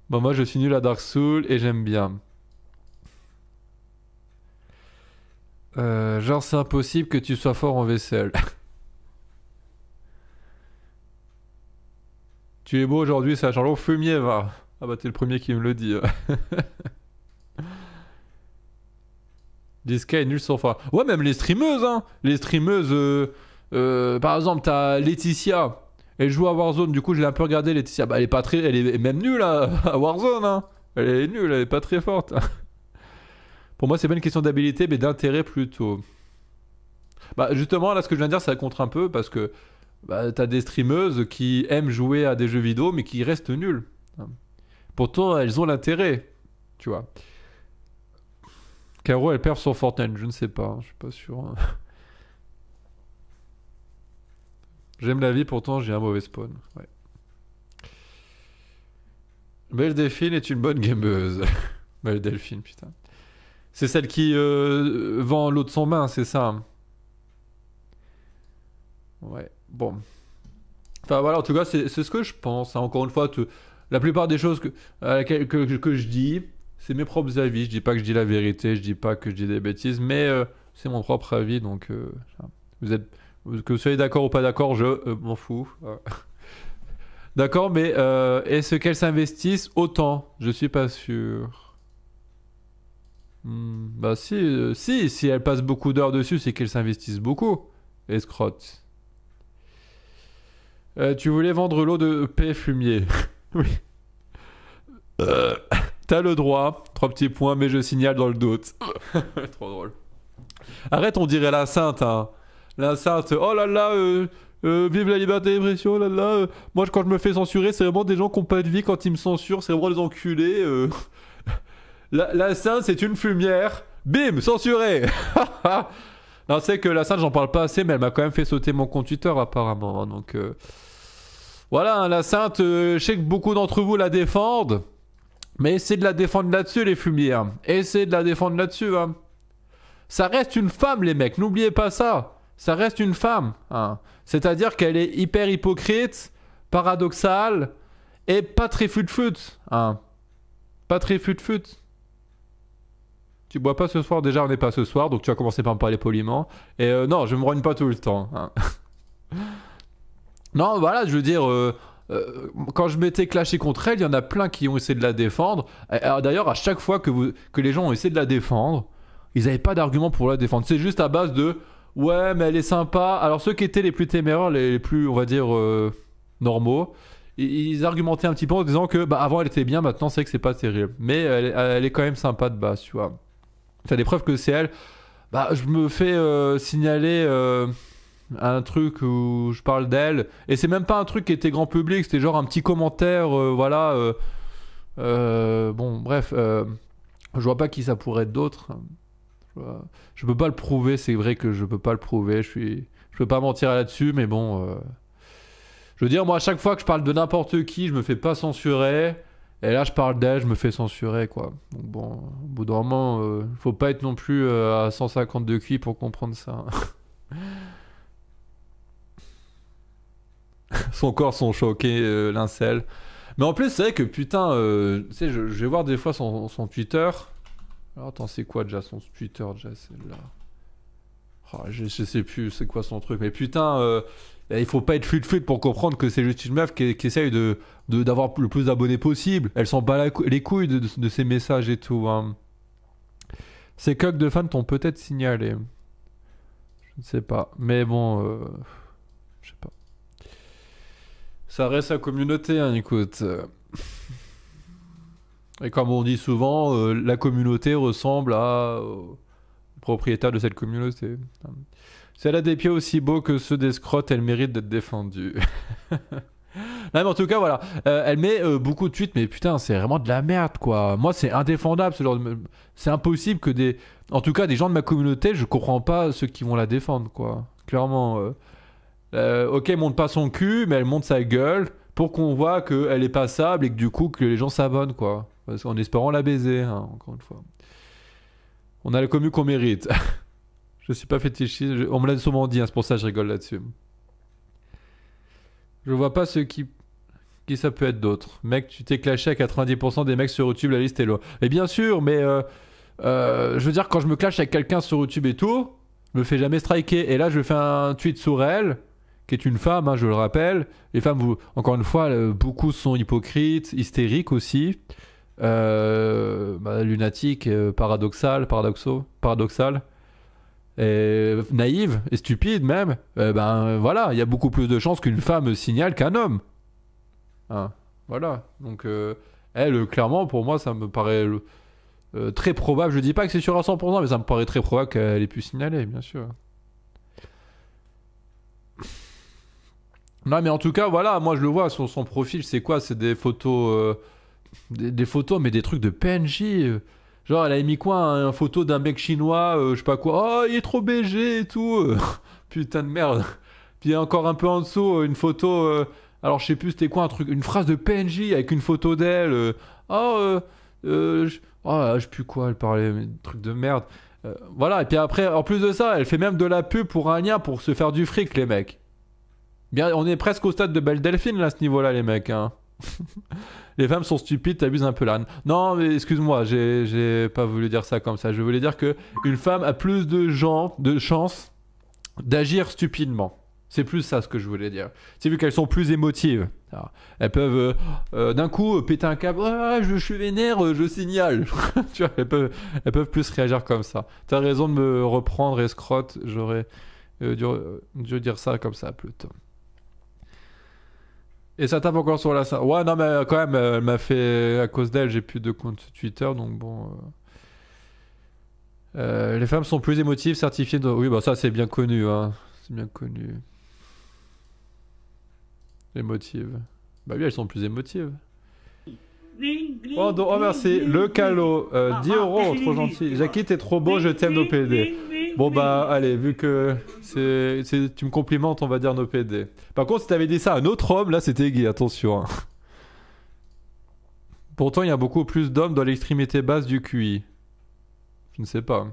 Bon, moi, je suis nul à Dark Soul et j'aime bien. Euh, genre, c'est impossible que tu sois fort en vaisselle. tu es beau aujourd'hui, ça. au fumier, va. Ah bah, t'es le premier qui me le dit. Des est nul sans fin. Ouais, même les streameuses, hein. Les streameuses, euh, euh, par exemple, t'as Laetitia. Elle joue à Warzone, du coup, je l'ai un peu regardé, Laetitia. Bah, elle est pas très. Elle est même nulle à Warzone, hein. Elle est nulle, elle est pas très forte. Pour moi, c'est pas une question d'habilité, mais d'intérêt plutôt. Bah, justement, là, ce que je viens de dire, ça contre un peu parce que bah, t'as des streameuses qui aiment jouer à des jeux vidéo, mais qui restent nulles. Pourtant, elles ont l'intérêt, tu vois. Caro, elle perd son Fortnite, je ne sais pas, je suis pas sûr. J'aime la vie, pourtant j'ai un mauvais spawn. Belle Delphine est une bonne gameuse. Belle Delphine, putain. C'est celle qui euh, vend l'eau de son main, c'est ça hein. Ouais, bon. Enfin voilà, en tout cas, c'est ce que je pense. Hein. Encore une fois, la plupart des choses que, que je dis, c'est mes propres avis. Je dis pas que je dis la vérité, je dis pas que je dis des bêtises, mais euh, c'est mon propre avis. Donc, euh, vous êtes, que vous soyez d'accord ou pas d'accord, je euh, m'en fous. d'accord, mais est-ce qu'elles s'investissent autant Je suis pas sûr. Hmm, bah si, si, si elle passe beaucoup d'heures dessus, c'est qu'elle s'investissent beaucoup. Escrotte. tu voulais vendre l'eau de paix fumier. oui. T'as le droit. Trois petits points, mais je signale dans le doute. Trop drôle. Arrête, on dirait la sainte. Hein. La sainte. Oh là là, euh, euh, vive la liberté d'expression. Oh là là. Euh. Moi, quand je me fais censurer, c'est vraiment des gens qui n'ont pas de vie. Quand ils me censurent, c'est vraiment des enculés. La, sainte, c'est une fumière. Bim, censuré. non, c'est que la sainte, j'en parle pas assez, mais elle m'a quand même fait sauter mon compte Twitter, apparemment. Hein, donc. Voilà, hein, la sainte, je sais que beaucoup d'entre vous la défendent. Mais essayez de la défendre là-dessus, les fumiers. Hein. Essayez de la défendre là-dessus. Hein. Ça reste une femme, les mecs. N'oubliez pas ça. Ça reste une femme. Hein. C'est-à-dire qu'elle est hyper hypocrite, paradoxale et pas très fut-fut. Pas très fut-fut. Tu bois pas ce soir, déjà on n'est pas ce soir, donc tu as commencé par me parler poliment. Et euh, non, je me rogne pas tout le temps. non, voilà, je veux dire, euh, euh, quand je m'étais clashé contre elle, il y en a plein qui ont essayé de la défendre. D'ailleurs, à chaque fois que, vous, que les gens ont essayé de la défendre, ils n'avaient pas d'argument pour la défendre. C'est juste à base de ouais, mais elle est sympa. Alors ceux qui étaient les plus téméraires, les, plus, on va dire, euh, normaux, ils, argumentaient un petit peu en disant que bah avant elle était bien, maintenant c'est que c'est pas terrible. Mais elle, est quand même sympa de base, tu vois. T'as des preuves que c'est elle. Bah je me fais euh, signaler un truc où je parle d'elle. Et c'est même pas un truc qui était grand public, c'était genre un petit commentaire, euh, voilà. Euh, euh, bon, bref, je vois pas qui ça pourrait être d'autre. Je peux pas le prouver, c'est vrai que je peux pas le prouver. Je suis, je peux pas mentir là-dessus, mais bon. Je veux dire, moi, à chaque fois que je parle de n'importe qui, je me fais pas censurer. Et là, je parle d'elle, je me fais censurer, quoi. Donc bon, au bout d'un faut pas être non plus à 152 de pour comprendre ça. Hein. son corps, sont choqués, euh, l'incel. Mais en plus, c'est vrai que putain, euh, tu je, vais voir des fois son, Twitter. attends, c'est quoi déjà son Twitter déjà là. Oh, je, sais plus c'est quoi son truc, mais putain, euh, il faut pas être fluide fluide pour comprendre que c'est juste une meuf qui, essaye de d'avoir le plus d'abonnés possible. Elle s'en bat les couilles de, ses messages et tout. Hein. Ces coques de fans t'ont peut-être signalé. Je ne sais pas, mais bon, euh, je ne sais pas. Ça reste la communauté, hein, écoute. Et comme on dit souvent, euh, la communauté ressemble à euh, propriétaire de cette communauté. Si elle a des pieds aussi beaux que ceux des scrottes, elle mérite d'être défendue. non, mais en tout cas, voilà. Euh, elle met beaucoup de tweets, mais putain, c'est vraiment de la merde, quoi. Moi, c'est indéfendable, ce genre C'est impossible que des... En tout cas, des gens de ma communauté, je comprends pas ceux qui vont la défendre, quoi. Clairement... Euh, ok, elle monte pas son cul, mais elle monte sa gueule pour qu'on voit qu'elle est passable et que du coup que les gens s'abonnent quoi. En espérant la baiser, hein, encore une fois. On a le commu qu'on mérite. je suis pas fétichiste, on me l'a souvent dit, hein, c'est pour ça que je rigole là-dessus. Je vois pas ce qui qui ça peut être d'autre. Mec, tu t'es clashé à 90% des mecs sur YouTube, la liste est lourde. Et bien sûr, mais euh, euh, je veux dire, quand je me clash avec quelqu'un sur YouTube et tout, je me fais jamais striker. Et là, je fais un tweet sur elle, qui est une femme, hein, je le rappelle. Les femmes, encore une fois, euh, beaucoup sont hypocrites, hystériques aussi, euh, bah, lunatiques, euh, paradoxales, paradoxaux, paradoxales, et naïves et stupides même. Eh ben voilà, il y a beaucoup plus de chances qu'une femme signale qu'un homme. Hein, voilà, donc euh, elle, clairement, pour moi, ça me paraît très probable. Je ne dis pas que c'est sûr à 100%, mais ça me paraît très probable qu'elle ait pu signaler, bien sûr. Non, mais en tout cas, voilà, moi je le vois sur son profil, c'est quoi C'est des photos. Euh, des, photos, mais des trucs de PNJ. genre, elle a mis quoi Une photo d'un mec chinois, euh, je sais pas quoi. Oh, il est trop BG et tout. Putain de merde. Puis encore un peu en dessous, euh, une photo. alors, je sais plus, c'était quoi un truc Une phrase de PNJ avec une photo d'elle. oh, oh je sais plus quoi, elle parlait, truc de merde. voilà, et puis après, en plus de ça, elle fait même de la pub pour un lien pour se faire du fric, les mecs on est presque au stade de Belle Delphine là, à ce niveau-là, les mecs. Hein. les femmes sont stupides, t'abuses un peu l'âne. Non, mais excuse-moi, j'ai pas voulu dire ça comme ça. Je voulais dire que une femme a plus de, gens, de chances d'agir stupidement. C'est plus ça ce que je voulais dire. C'est vu qu'elles sont plus émotives. elles peuvent euh, euh, d'un coup péter un câble, ah, je, suis vénère, je signale. elles peuvent, plus réagir comme ça. T'as raison de me reprendre, escrotte, j'aurais euh, dû dire ça comme ça plutôt. Et ça tape encore sur la salle. Ouais, non, mais euh, quand même, elle m'a fait. À cause d'elle, j'ai plus de compte Twitter, donc bon. Euh. Euh, les femmes sont plus émotives, certifiées. De... Oui, bah ça, c'est bien connu. Hein. C'est bien connu. Émotives. Bah oui, elles sont plus émotives. Oh, merci. Le calot. 10 ah, ah, euros, trop gentil. Jackie, t'es trop beau, je t'aime, nos PD. Bon bah allez, vu que c'est, tu me complimentes, on va dire nos PD. Par contre, si t'avais dit ça à un autre homme, là c'était gay, attention. Hein. Pourtant, il y a beaucoup plus d'hommes dans l'extrémité basse du QI. Je ne sais pas.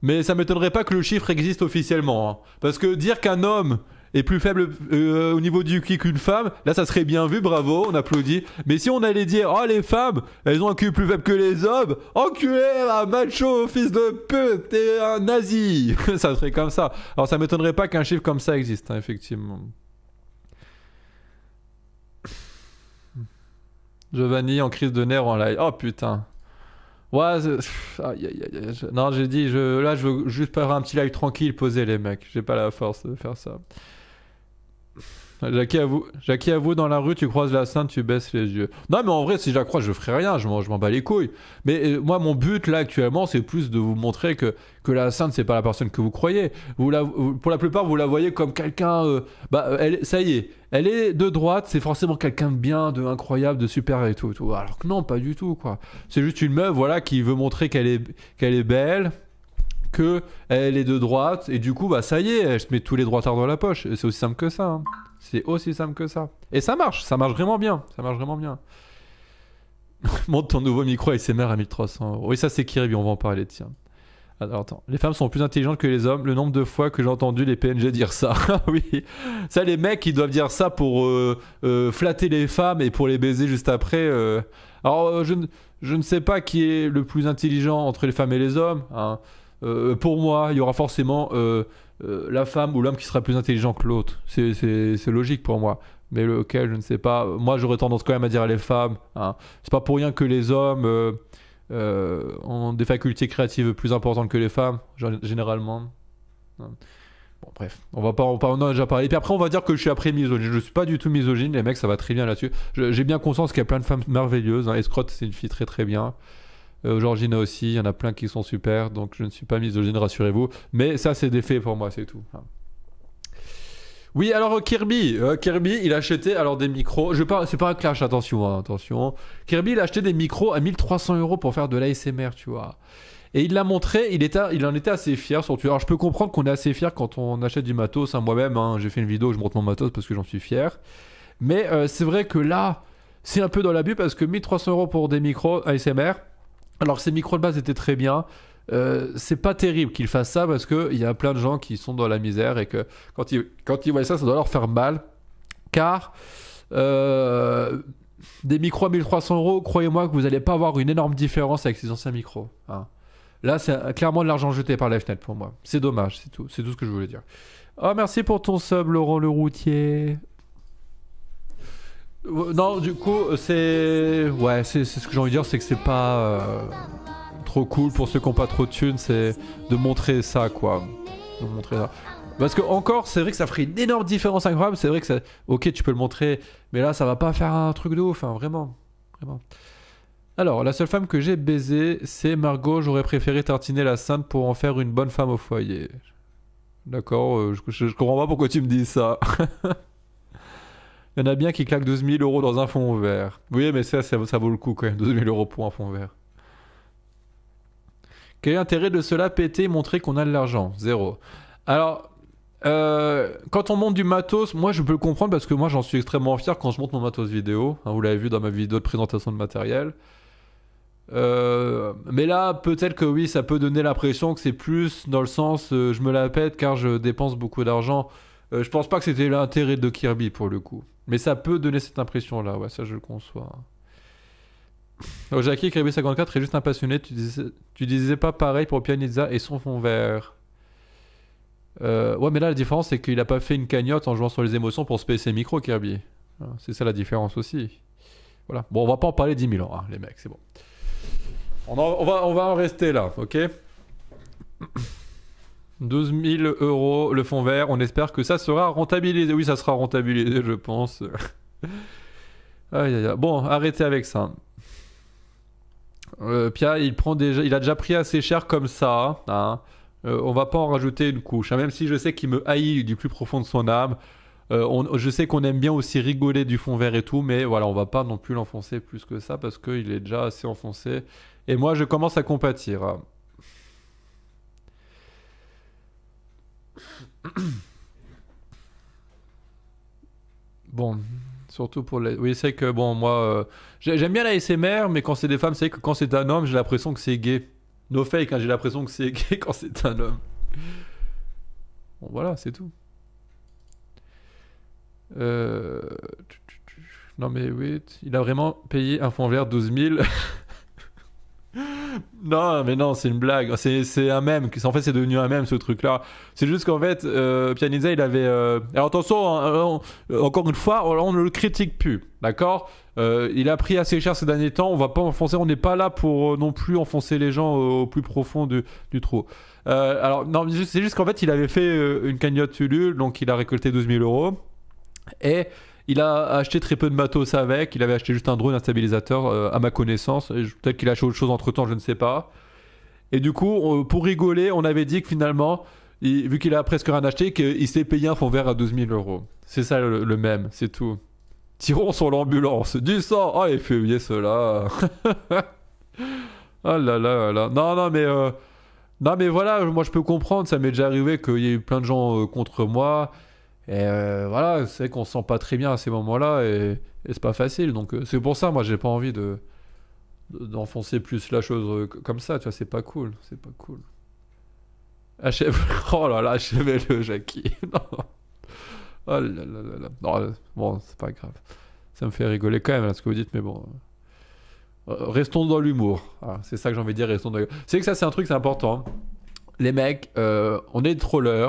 Mais ça m'étonnerait pas que le chiffre existe officiellement. Hein. Parce que dire qu'un homme est plus faible euh, au niveau du cul qu'une femme, là ça serait bien vu, bravo, on applaudit. Mais si on allait dire, oh les femmes, elles ont un cul plus faible que les hommes, enculé, un macho, fils de pute, t'es un nazi, ça serait comme ça. Alors ça m'étonnerait pas qu'un chiffre comme ça existe, hein, effectivement. Giovanni en crise de nerfs en live. Oh putain. Ouais, non, j'ai dit, je, là, je veux juste faire un petit live tranquille, poser les mecs. J'ai pas la force de faire ça. Jackie avoue, Jackie dans la rue, tu croises la sainte, tu baisses les yeux. Non, mais en vrai, si je la croise, je ferai rien, je m'en, bats les couilles. Mais euh, moi, mon but là actuellement, c'est plus de vous montrer que, la sainte, c'est pas la personne que vous croyez. Vous pour la plupart, vous la voyez comme quelqu'un. Euh, bah, elle, ça y est, elle est de droite, c'est forcément quelqu'un de bien, de incroyable, de super et tout, Alors que non, pas du tout, quoi. C'est juste une meuf, voilà, qui veut montrer qu'elle est, qu'elle est belle, que elle est de droite et du coup bah ça y est, elle se met tous les droits droitards dans la poche. C'est aussi simple que ça. Hein. C'est aussi simple que ça. Et ça marche, ça marche vraiment bien. Ça marche vraiment bien. Monte ton nouveau micro ASMR à 1300 Oui, ça c'est Kirby, on va en parler, tiens. Alors attends, les femmes sont plus intelligentes que les hommes. Le nombre de fois que j'ai entendu les PNG dire ça. oui, ça les mecs ils doivent dire ça pour euh, euh, flatter les femmes et pour les baiser juste après. Euh. Alors je, je, ne sais pas qui est le plus intelligent entre les femmes et les hommes. Hein. Euh, pour moi, il y aura forcément euh, euh, la femme ou l'homme qui sera plus intelligent que l'autre. C'est logique pour moi mais lequel je ne sais pas. Moi, j'aurais tendance quand même à dire à les femmes. Hein. C'est pas pour rien que les hommes ont des facultés créatives plus importantes que les femmes, généralement. Hein. Bon, bref, on va pas, on, en a déjà parlé. Et puis après, on va dire que je suis après misogyne. Je suis pas du tout misogyne, les mecs, ça va très bien là-dessus. J'ai bien conscience qu'il y a plein de femmes merveilleuses. Hein. c'est une fille très très bien. Georgina euh, aussi, il y en a plein qui sont super, donc je ne suis pas misogyne, rassurez-vous. Mais ça, c'est des faits pour moi, c'est tout. Hein. Oui, alors euh, Kirby, euh, Kirby, il achetait acheté alors des micros. Je parle, c'est pas un clash, attention, hein, attention. Kirby, il a acheté des micros à 1300 euros pour faire de l'ASMR, tu vois. Et il l'a montré, il, était, il en était assez fier sur Alors, je peux comprendre qu'on est assez fier quand on achète du matos. Hein. Moi-même, j'ai fait une vidéo, où je montre mon matos parce que j'en suis fier. Mais c'est vrai que là, c'est un peu dans l'abus parce que 1300 euros pour des micros ASMR, alors ces micros de base étaient très bien. Euh, c'est pas terrible qu'ils fassent ça parce qu'il y a plein de gens qui sont dans la misère et que quand ils, quand ils voient ça, ça doit leur faire mal. Car euh, des micros à 1300 euros, croyez-moi que vous n'allez pas avoir une énorme différence avec ces anciens micros. Hein. Là, c'est clairement de l'argent jeté par la fenêtre pour moi. C'est dommage, c'est tout. C'est tout ce que je voulais dire. Oh, merci pour ton sub, Laurent le routier. Euh, non, du coup, c'est. Ouais, c'est ce que j'ai envie de dire, c'est que c'est pas euh, trop cool pour ceux qui n'ont pas trop de thunes, c'est de montrer ça, quoi. De montrer ça. Parce que, encore, c'est vrai que ça ferait une énorme différence incroyable, c'est vrai que ça. Ok, tu peux le montrer, mais là, ça va pas faire un truc de ouf, hein, vraiment. Vraiment. Alors, la seule femme que j'ai baisée, c'est Margot. J'aurais préféré tartiner la sainte pour en faire une bonne femme au foyer. D'accord, euh, je comprends pas pourquoi tu me dis ça. Il y en a bien qui claquent 12 000 euros dans un fond vert. Oui, mais ça, ça, vaut le coup quand même, 12 000 euros pour un fonds vert. Quel est l'intérêt de cela péter, montrer qu'on a de l'argent Zéro. Alors, euh, quand on monte du matos, moi je peux le comprendre parce que moi j'en suis extrêmement fier quand je monte mon matos vidéo. Hein, vous l'avez vu dans ma vidéo de présentation de matériel. Euh, mais là, peut-être que oui, ça peut donner l'impression que c'est plus dans le sens euh, je me la pète car je dépense beaucoup d'argent. je pense pas que c'était l'intérêt de Kirby pour le coup. Mais ça peut donner cette impression-là, ouais, ça je le conçois. Donc, oh, Jackie Kirby 54 est juste un passionné, tu disais, tu disais pas pareil pour Pianizza et son fond vert. Euh, ouais, mais là la différence c'est qu'il a pas fait une cagnotte en jouant sur les émotions pour se ses Micro Kirby. Hein, c'est ça la différence aussi. Voilà. Bon, on va pas en parler 10 000 ans, hein, les mecs, c'est bon. On, on, va, on va en rester là, ok 12 000 euros le fond vert. On espère que ça sera rentabilisé. Oui, ça sera rentabilisé, je pense. Bon, arrêtez avec ça. Euh, Pia, il, prend déjà, il a déjà pris assez cher comme ça. Hein. Euh, on va pas en rajouter une couche. Hein. Même si je sais qu'il me haït du plus profond de son âme. Euh, je sais qu'on aime bien aussi rigoler du fond vert et tout, mais voilà, on va pas non plus l'enfoncer plus que ça parce qu'il est déjà assez enfoncé. Et moi, je commence à compatir. bon, surtout pour les. Oui, c'est que bon, moi, euh, j'aime bien la SMR, mais quand c'est des femmes, c'est que quand c'est un homme, j'ai l'impression que c'est gay. No fake, hein, j'ai l'impression que c'est gay quand c'est un homme. Bon, voilà, c'est tout. Euh, non, mais oui, il a vraiment payé un fond vert 12 000. non, mais non, c'est une blague. C'est un mème. En fait, c'est devenu un mème ce truc-là. C'est juste qu'en fait, euh, il avait. Euh, alors attention, hein, euh, encore une fois, on ne le critique plus. D'accord euh, Il a pris assez cher ces derniers temps. On va pas enfoncer. On n'est pas là pour non plus enfoncer les gens au, plus profond du, trou. alors, non, c'est juste qu'en fait, il avait fait une cagnotte Ulule. Donc, il a récolté 12 000 euros. Et il a acheté très peu de matos avec. Il avait acheté juste un drone, un stabilisateur, euh, à ma connaissance. Peut-être qu'il a acheté autre chose entre temps, je ne sais pas. Et du coup, pour rigoler, on avait dit que finalement, vu qu'il a presque rien acheté, qu'il s'est payé un fond vert à 12 000 euros. C'est ça le, même, c'est tout. Tirons sur l'ambulance, du sang Oh, les fumiers, ceux-là Ah, ah là là là Non, non, mais... Euh, non, mais voilà, moi je peux comprendre, ça m'est déjà arrivé qu'il y ait eu plein de gens euh, contre moi. Et euh, voilà, c'est qu'on se sent pas très bien à ces moments-là et, et c'est pas facile. Donc euh, c'est pour ça, moi, j'ai pas envie de d'enfoncer plus la chose euh, comme ça. Tu vois, c'est pas cool, c'est pas cool. Achève... Oh là là, achevez-le, Jackie. non. Oh là là là là. Non, euh, bon, c'est pas grave. Ça me fait rigoler quand même, ce que vous dites, mais bon. Restons dans l'humour. Ah, c'est ça que j'ai envie de dire, restons dans C'est que ça, c'est un truc, c'est important. Les mecs, on est des trollers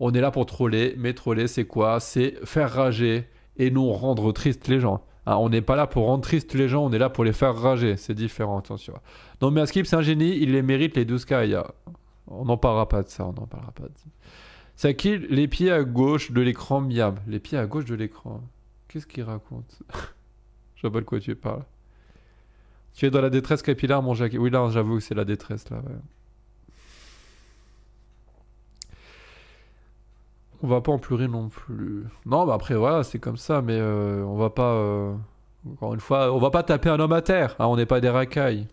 on est là pour troller, mais troller, c'est quoi C'est faire rager et non rendre triste les gens. Hein, on n'est pas là pour rendre triste les gens, on est là pour les faire rager. C'est différent, attention. Non, mais Skip, c'est un génie, il les mérite, les 12 cas. On n'en parlera pas de ça, on n'en parlera pas de ça. les pieds à gauche de l'écran, Miam. Les pieds à gauche de l'écran. Qu'est-ce qu'il raconte Je vois pas de quoi tu parles. Tu es dans la détresse capillaire, mon Jacques. Oui, là, j'avoue que c'est la détresse, là. Ouais. on va pas en pleurer non plus. Non, bah après, voilà, c'est comme ça, mais euh, on va pas. Euh, encore une fois, on va pas taper un homme à terre, hein, on n'est pas des racailles.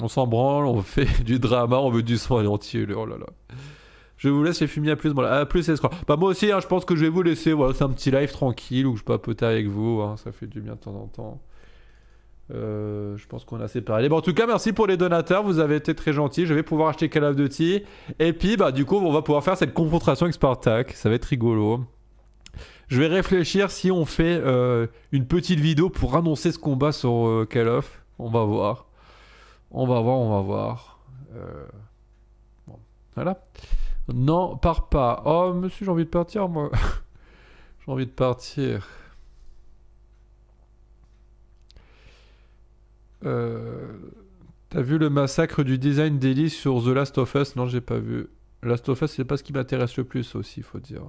On s'en branle, on fait du drama, on veut du soin entier. Oh là là. Je vous laisse les fumiers à plus. À plus, Bah, moi aussi, hein, je pense que je vais vous laisser. Voilà, c'est un petit live tranquille où je poter avec vous. Hein, ça fait du bien de temps en temps. Euh, je pense qu'on a séparé parlé. Bon, en tout cas, merci pour les donateurs. Vous avez été très gentils. Je vais pouvoir acheter Call of Duty. Et puis, bah, du coup, on va pouvoir faire cette confrontation avec Spartak. Ça va être rigolo. Je vais réfléchir si on fait euh, une petite vidéo pour annoncer ce combat sur euh, Call of. On va voir. On va voir, on va voir. Voilà. Non, pars pas. Oh, monsieur, j'ai envie de partir, moi. j'ai envie de partir. Euh, t'as vu le massacre du design d'Eli sur The Last of Us Non, j'ai pas vu. Last of Us, c'est pas ce qui m'intéresse le plus aussi, faut dire.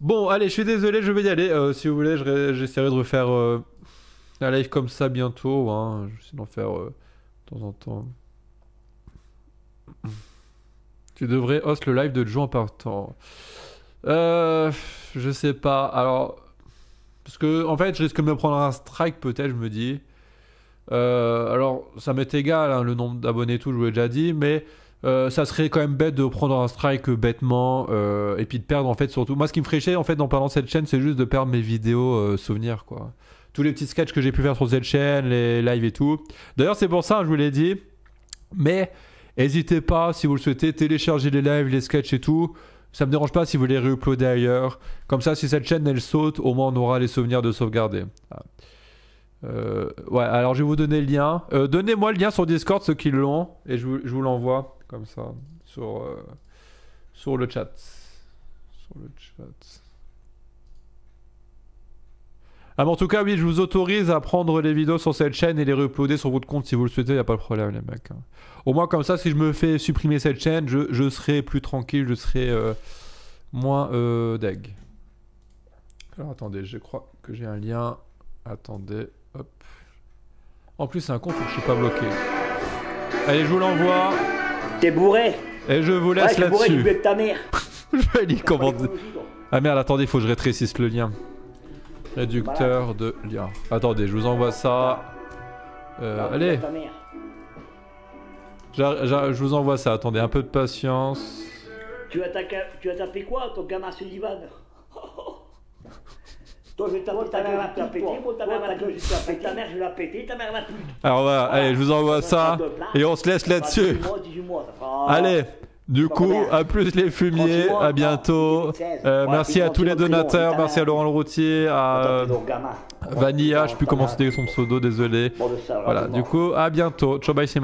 Bon, allez, je suis désolé, je vais y aller. Euh, si vous voulez, j'essaierai de refaire euh, un live comme ça bientôt. Hein. d'en faire de temps en temps. Tu devrais host le live de Joe en partant. je sais pas. Alors, parce que, en fait, je risque de me prendre un strike, peut-être, je me dis. Euh, alors, ça m'est égal, hein, le nombre d'abonnés, tout, je vous l'ai déjà dit, mais euh, ça serait quand même bête de prendre un strike euh, bêtement et puis de perdre, en fait, surtout. Moi, ce qui me ferait chier, en fait, en parlant cette chaîne, c'est juste de perdre mes vidéos souvenirs, quoi. Tous les petits sketchs que j'ai pu faire sur cette chaîne, les lives et tout. D'ailleurs, c'est pour ça, je vous l'ai dit, mais. N'hésitez pas, si vous le souhaitez, télécharger les lives, les sketchs et tout. Ça me dérange pas si vous les réuploadez ailleurs. Comme ça, si cette chaîne elle saute, au moins on aura les souvenirs de sauvegarder. Ah. Euh, ouais, alors je vais vous donner le lien. Euh, donnez-moi le lien sur Discord, ceux qui l'ont, et je vous, l'envoie comme ça sur, euh, sur le chat. Sur le chat. Ah, mais en tout cas, oui, je vous autorise à prendre les vidéos sur cette chaîne et les re sur votre compte si vous le souhaitez, y a pas de problème, les mecs. Hein. Au moins, comme ça, si je me fais supprimer cette chaîne, je, serai plus tranquille, je serai euh, moins euh, deg. Alors, attendez, je crois que j'ai un lien. Attendez, hop. En plus, c'est un compte où je suis pas bloqué. Allez, je vous l'envoie. T'es bourré Et je vous laisse ouais, là-dessus. je vais aller commander. Ah merde, attendez, faut que je rétrécisse le lien. Réducteur de lien. Attendez, je vous envoie ça. Euh, allez Je vous envoie ça, attendez, un peu de patience. Tu as, tu as tapé quoi, ton gamin Sullivan Toi, je vais taper ta mère, va ta mère, Ta mère, je l'ai pété, Ta mère, la pété. Alors voilà, allez, je vous envoie ça. Et on se laisse là-dessus. Allez du coup, à plus les fumiers, à bientôt. Euh, merci à tous les donateurs, merci euh, à Laurent le Routier, à Vanilla, je sais plus comment c'était son pseudo, désolé. Voilà, du coup, à bientôt. Ciao, bye,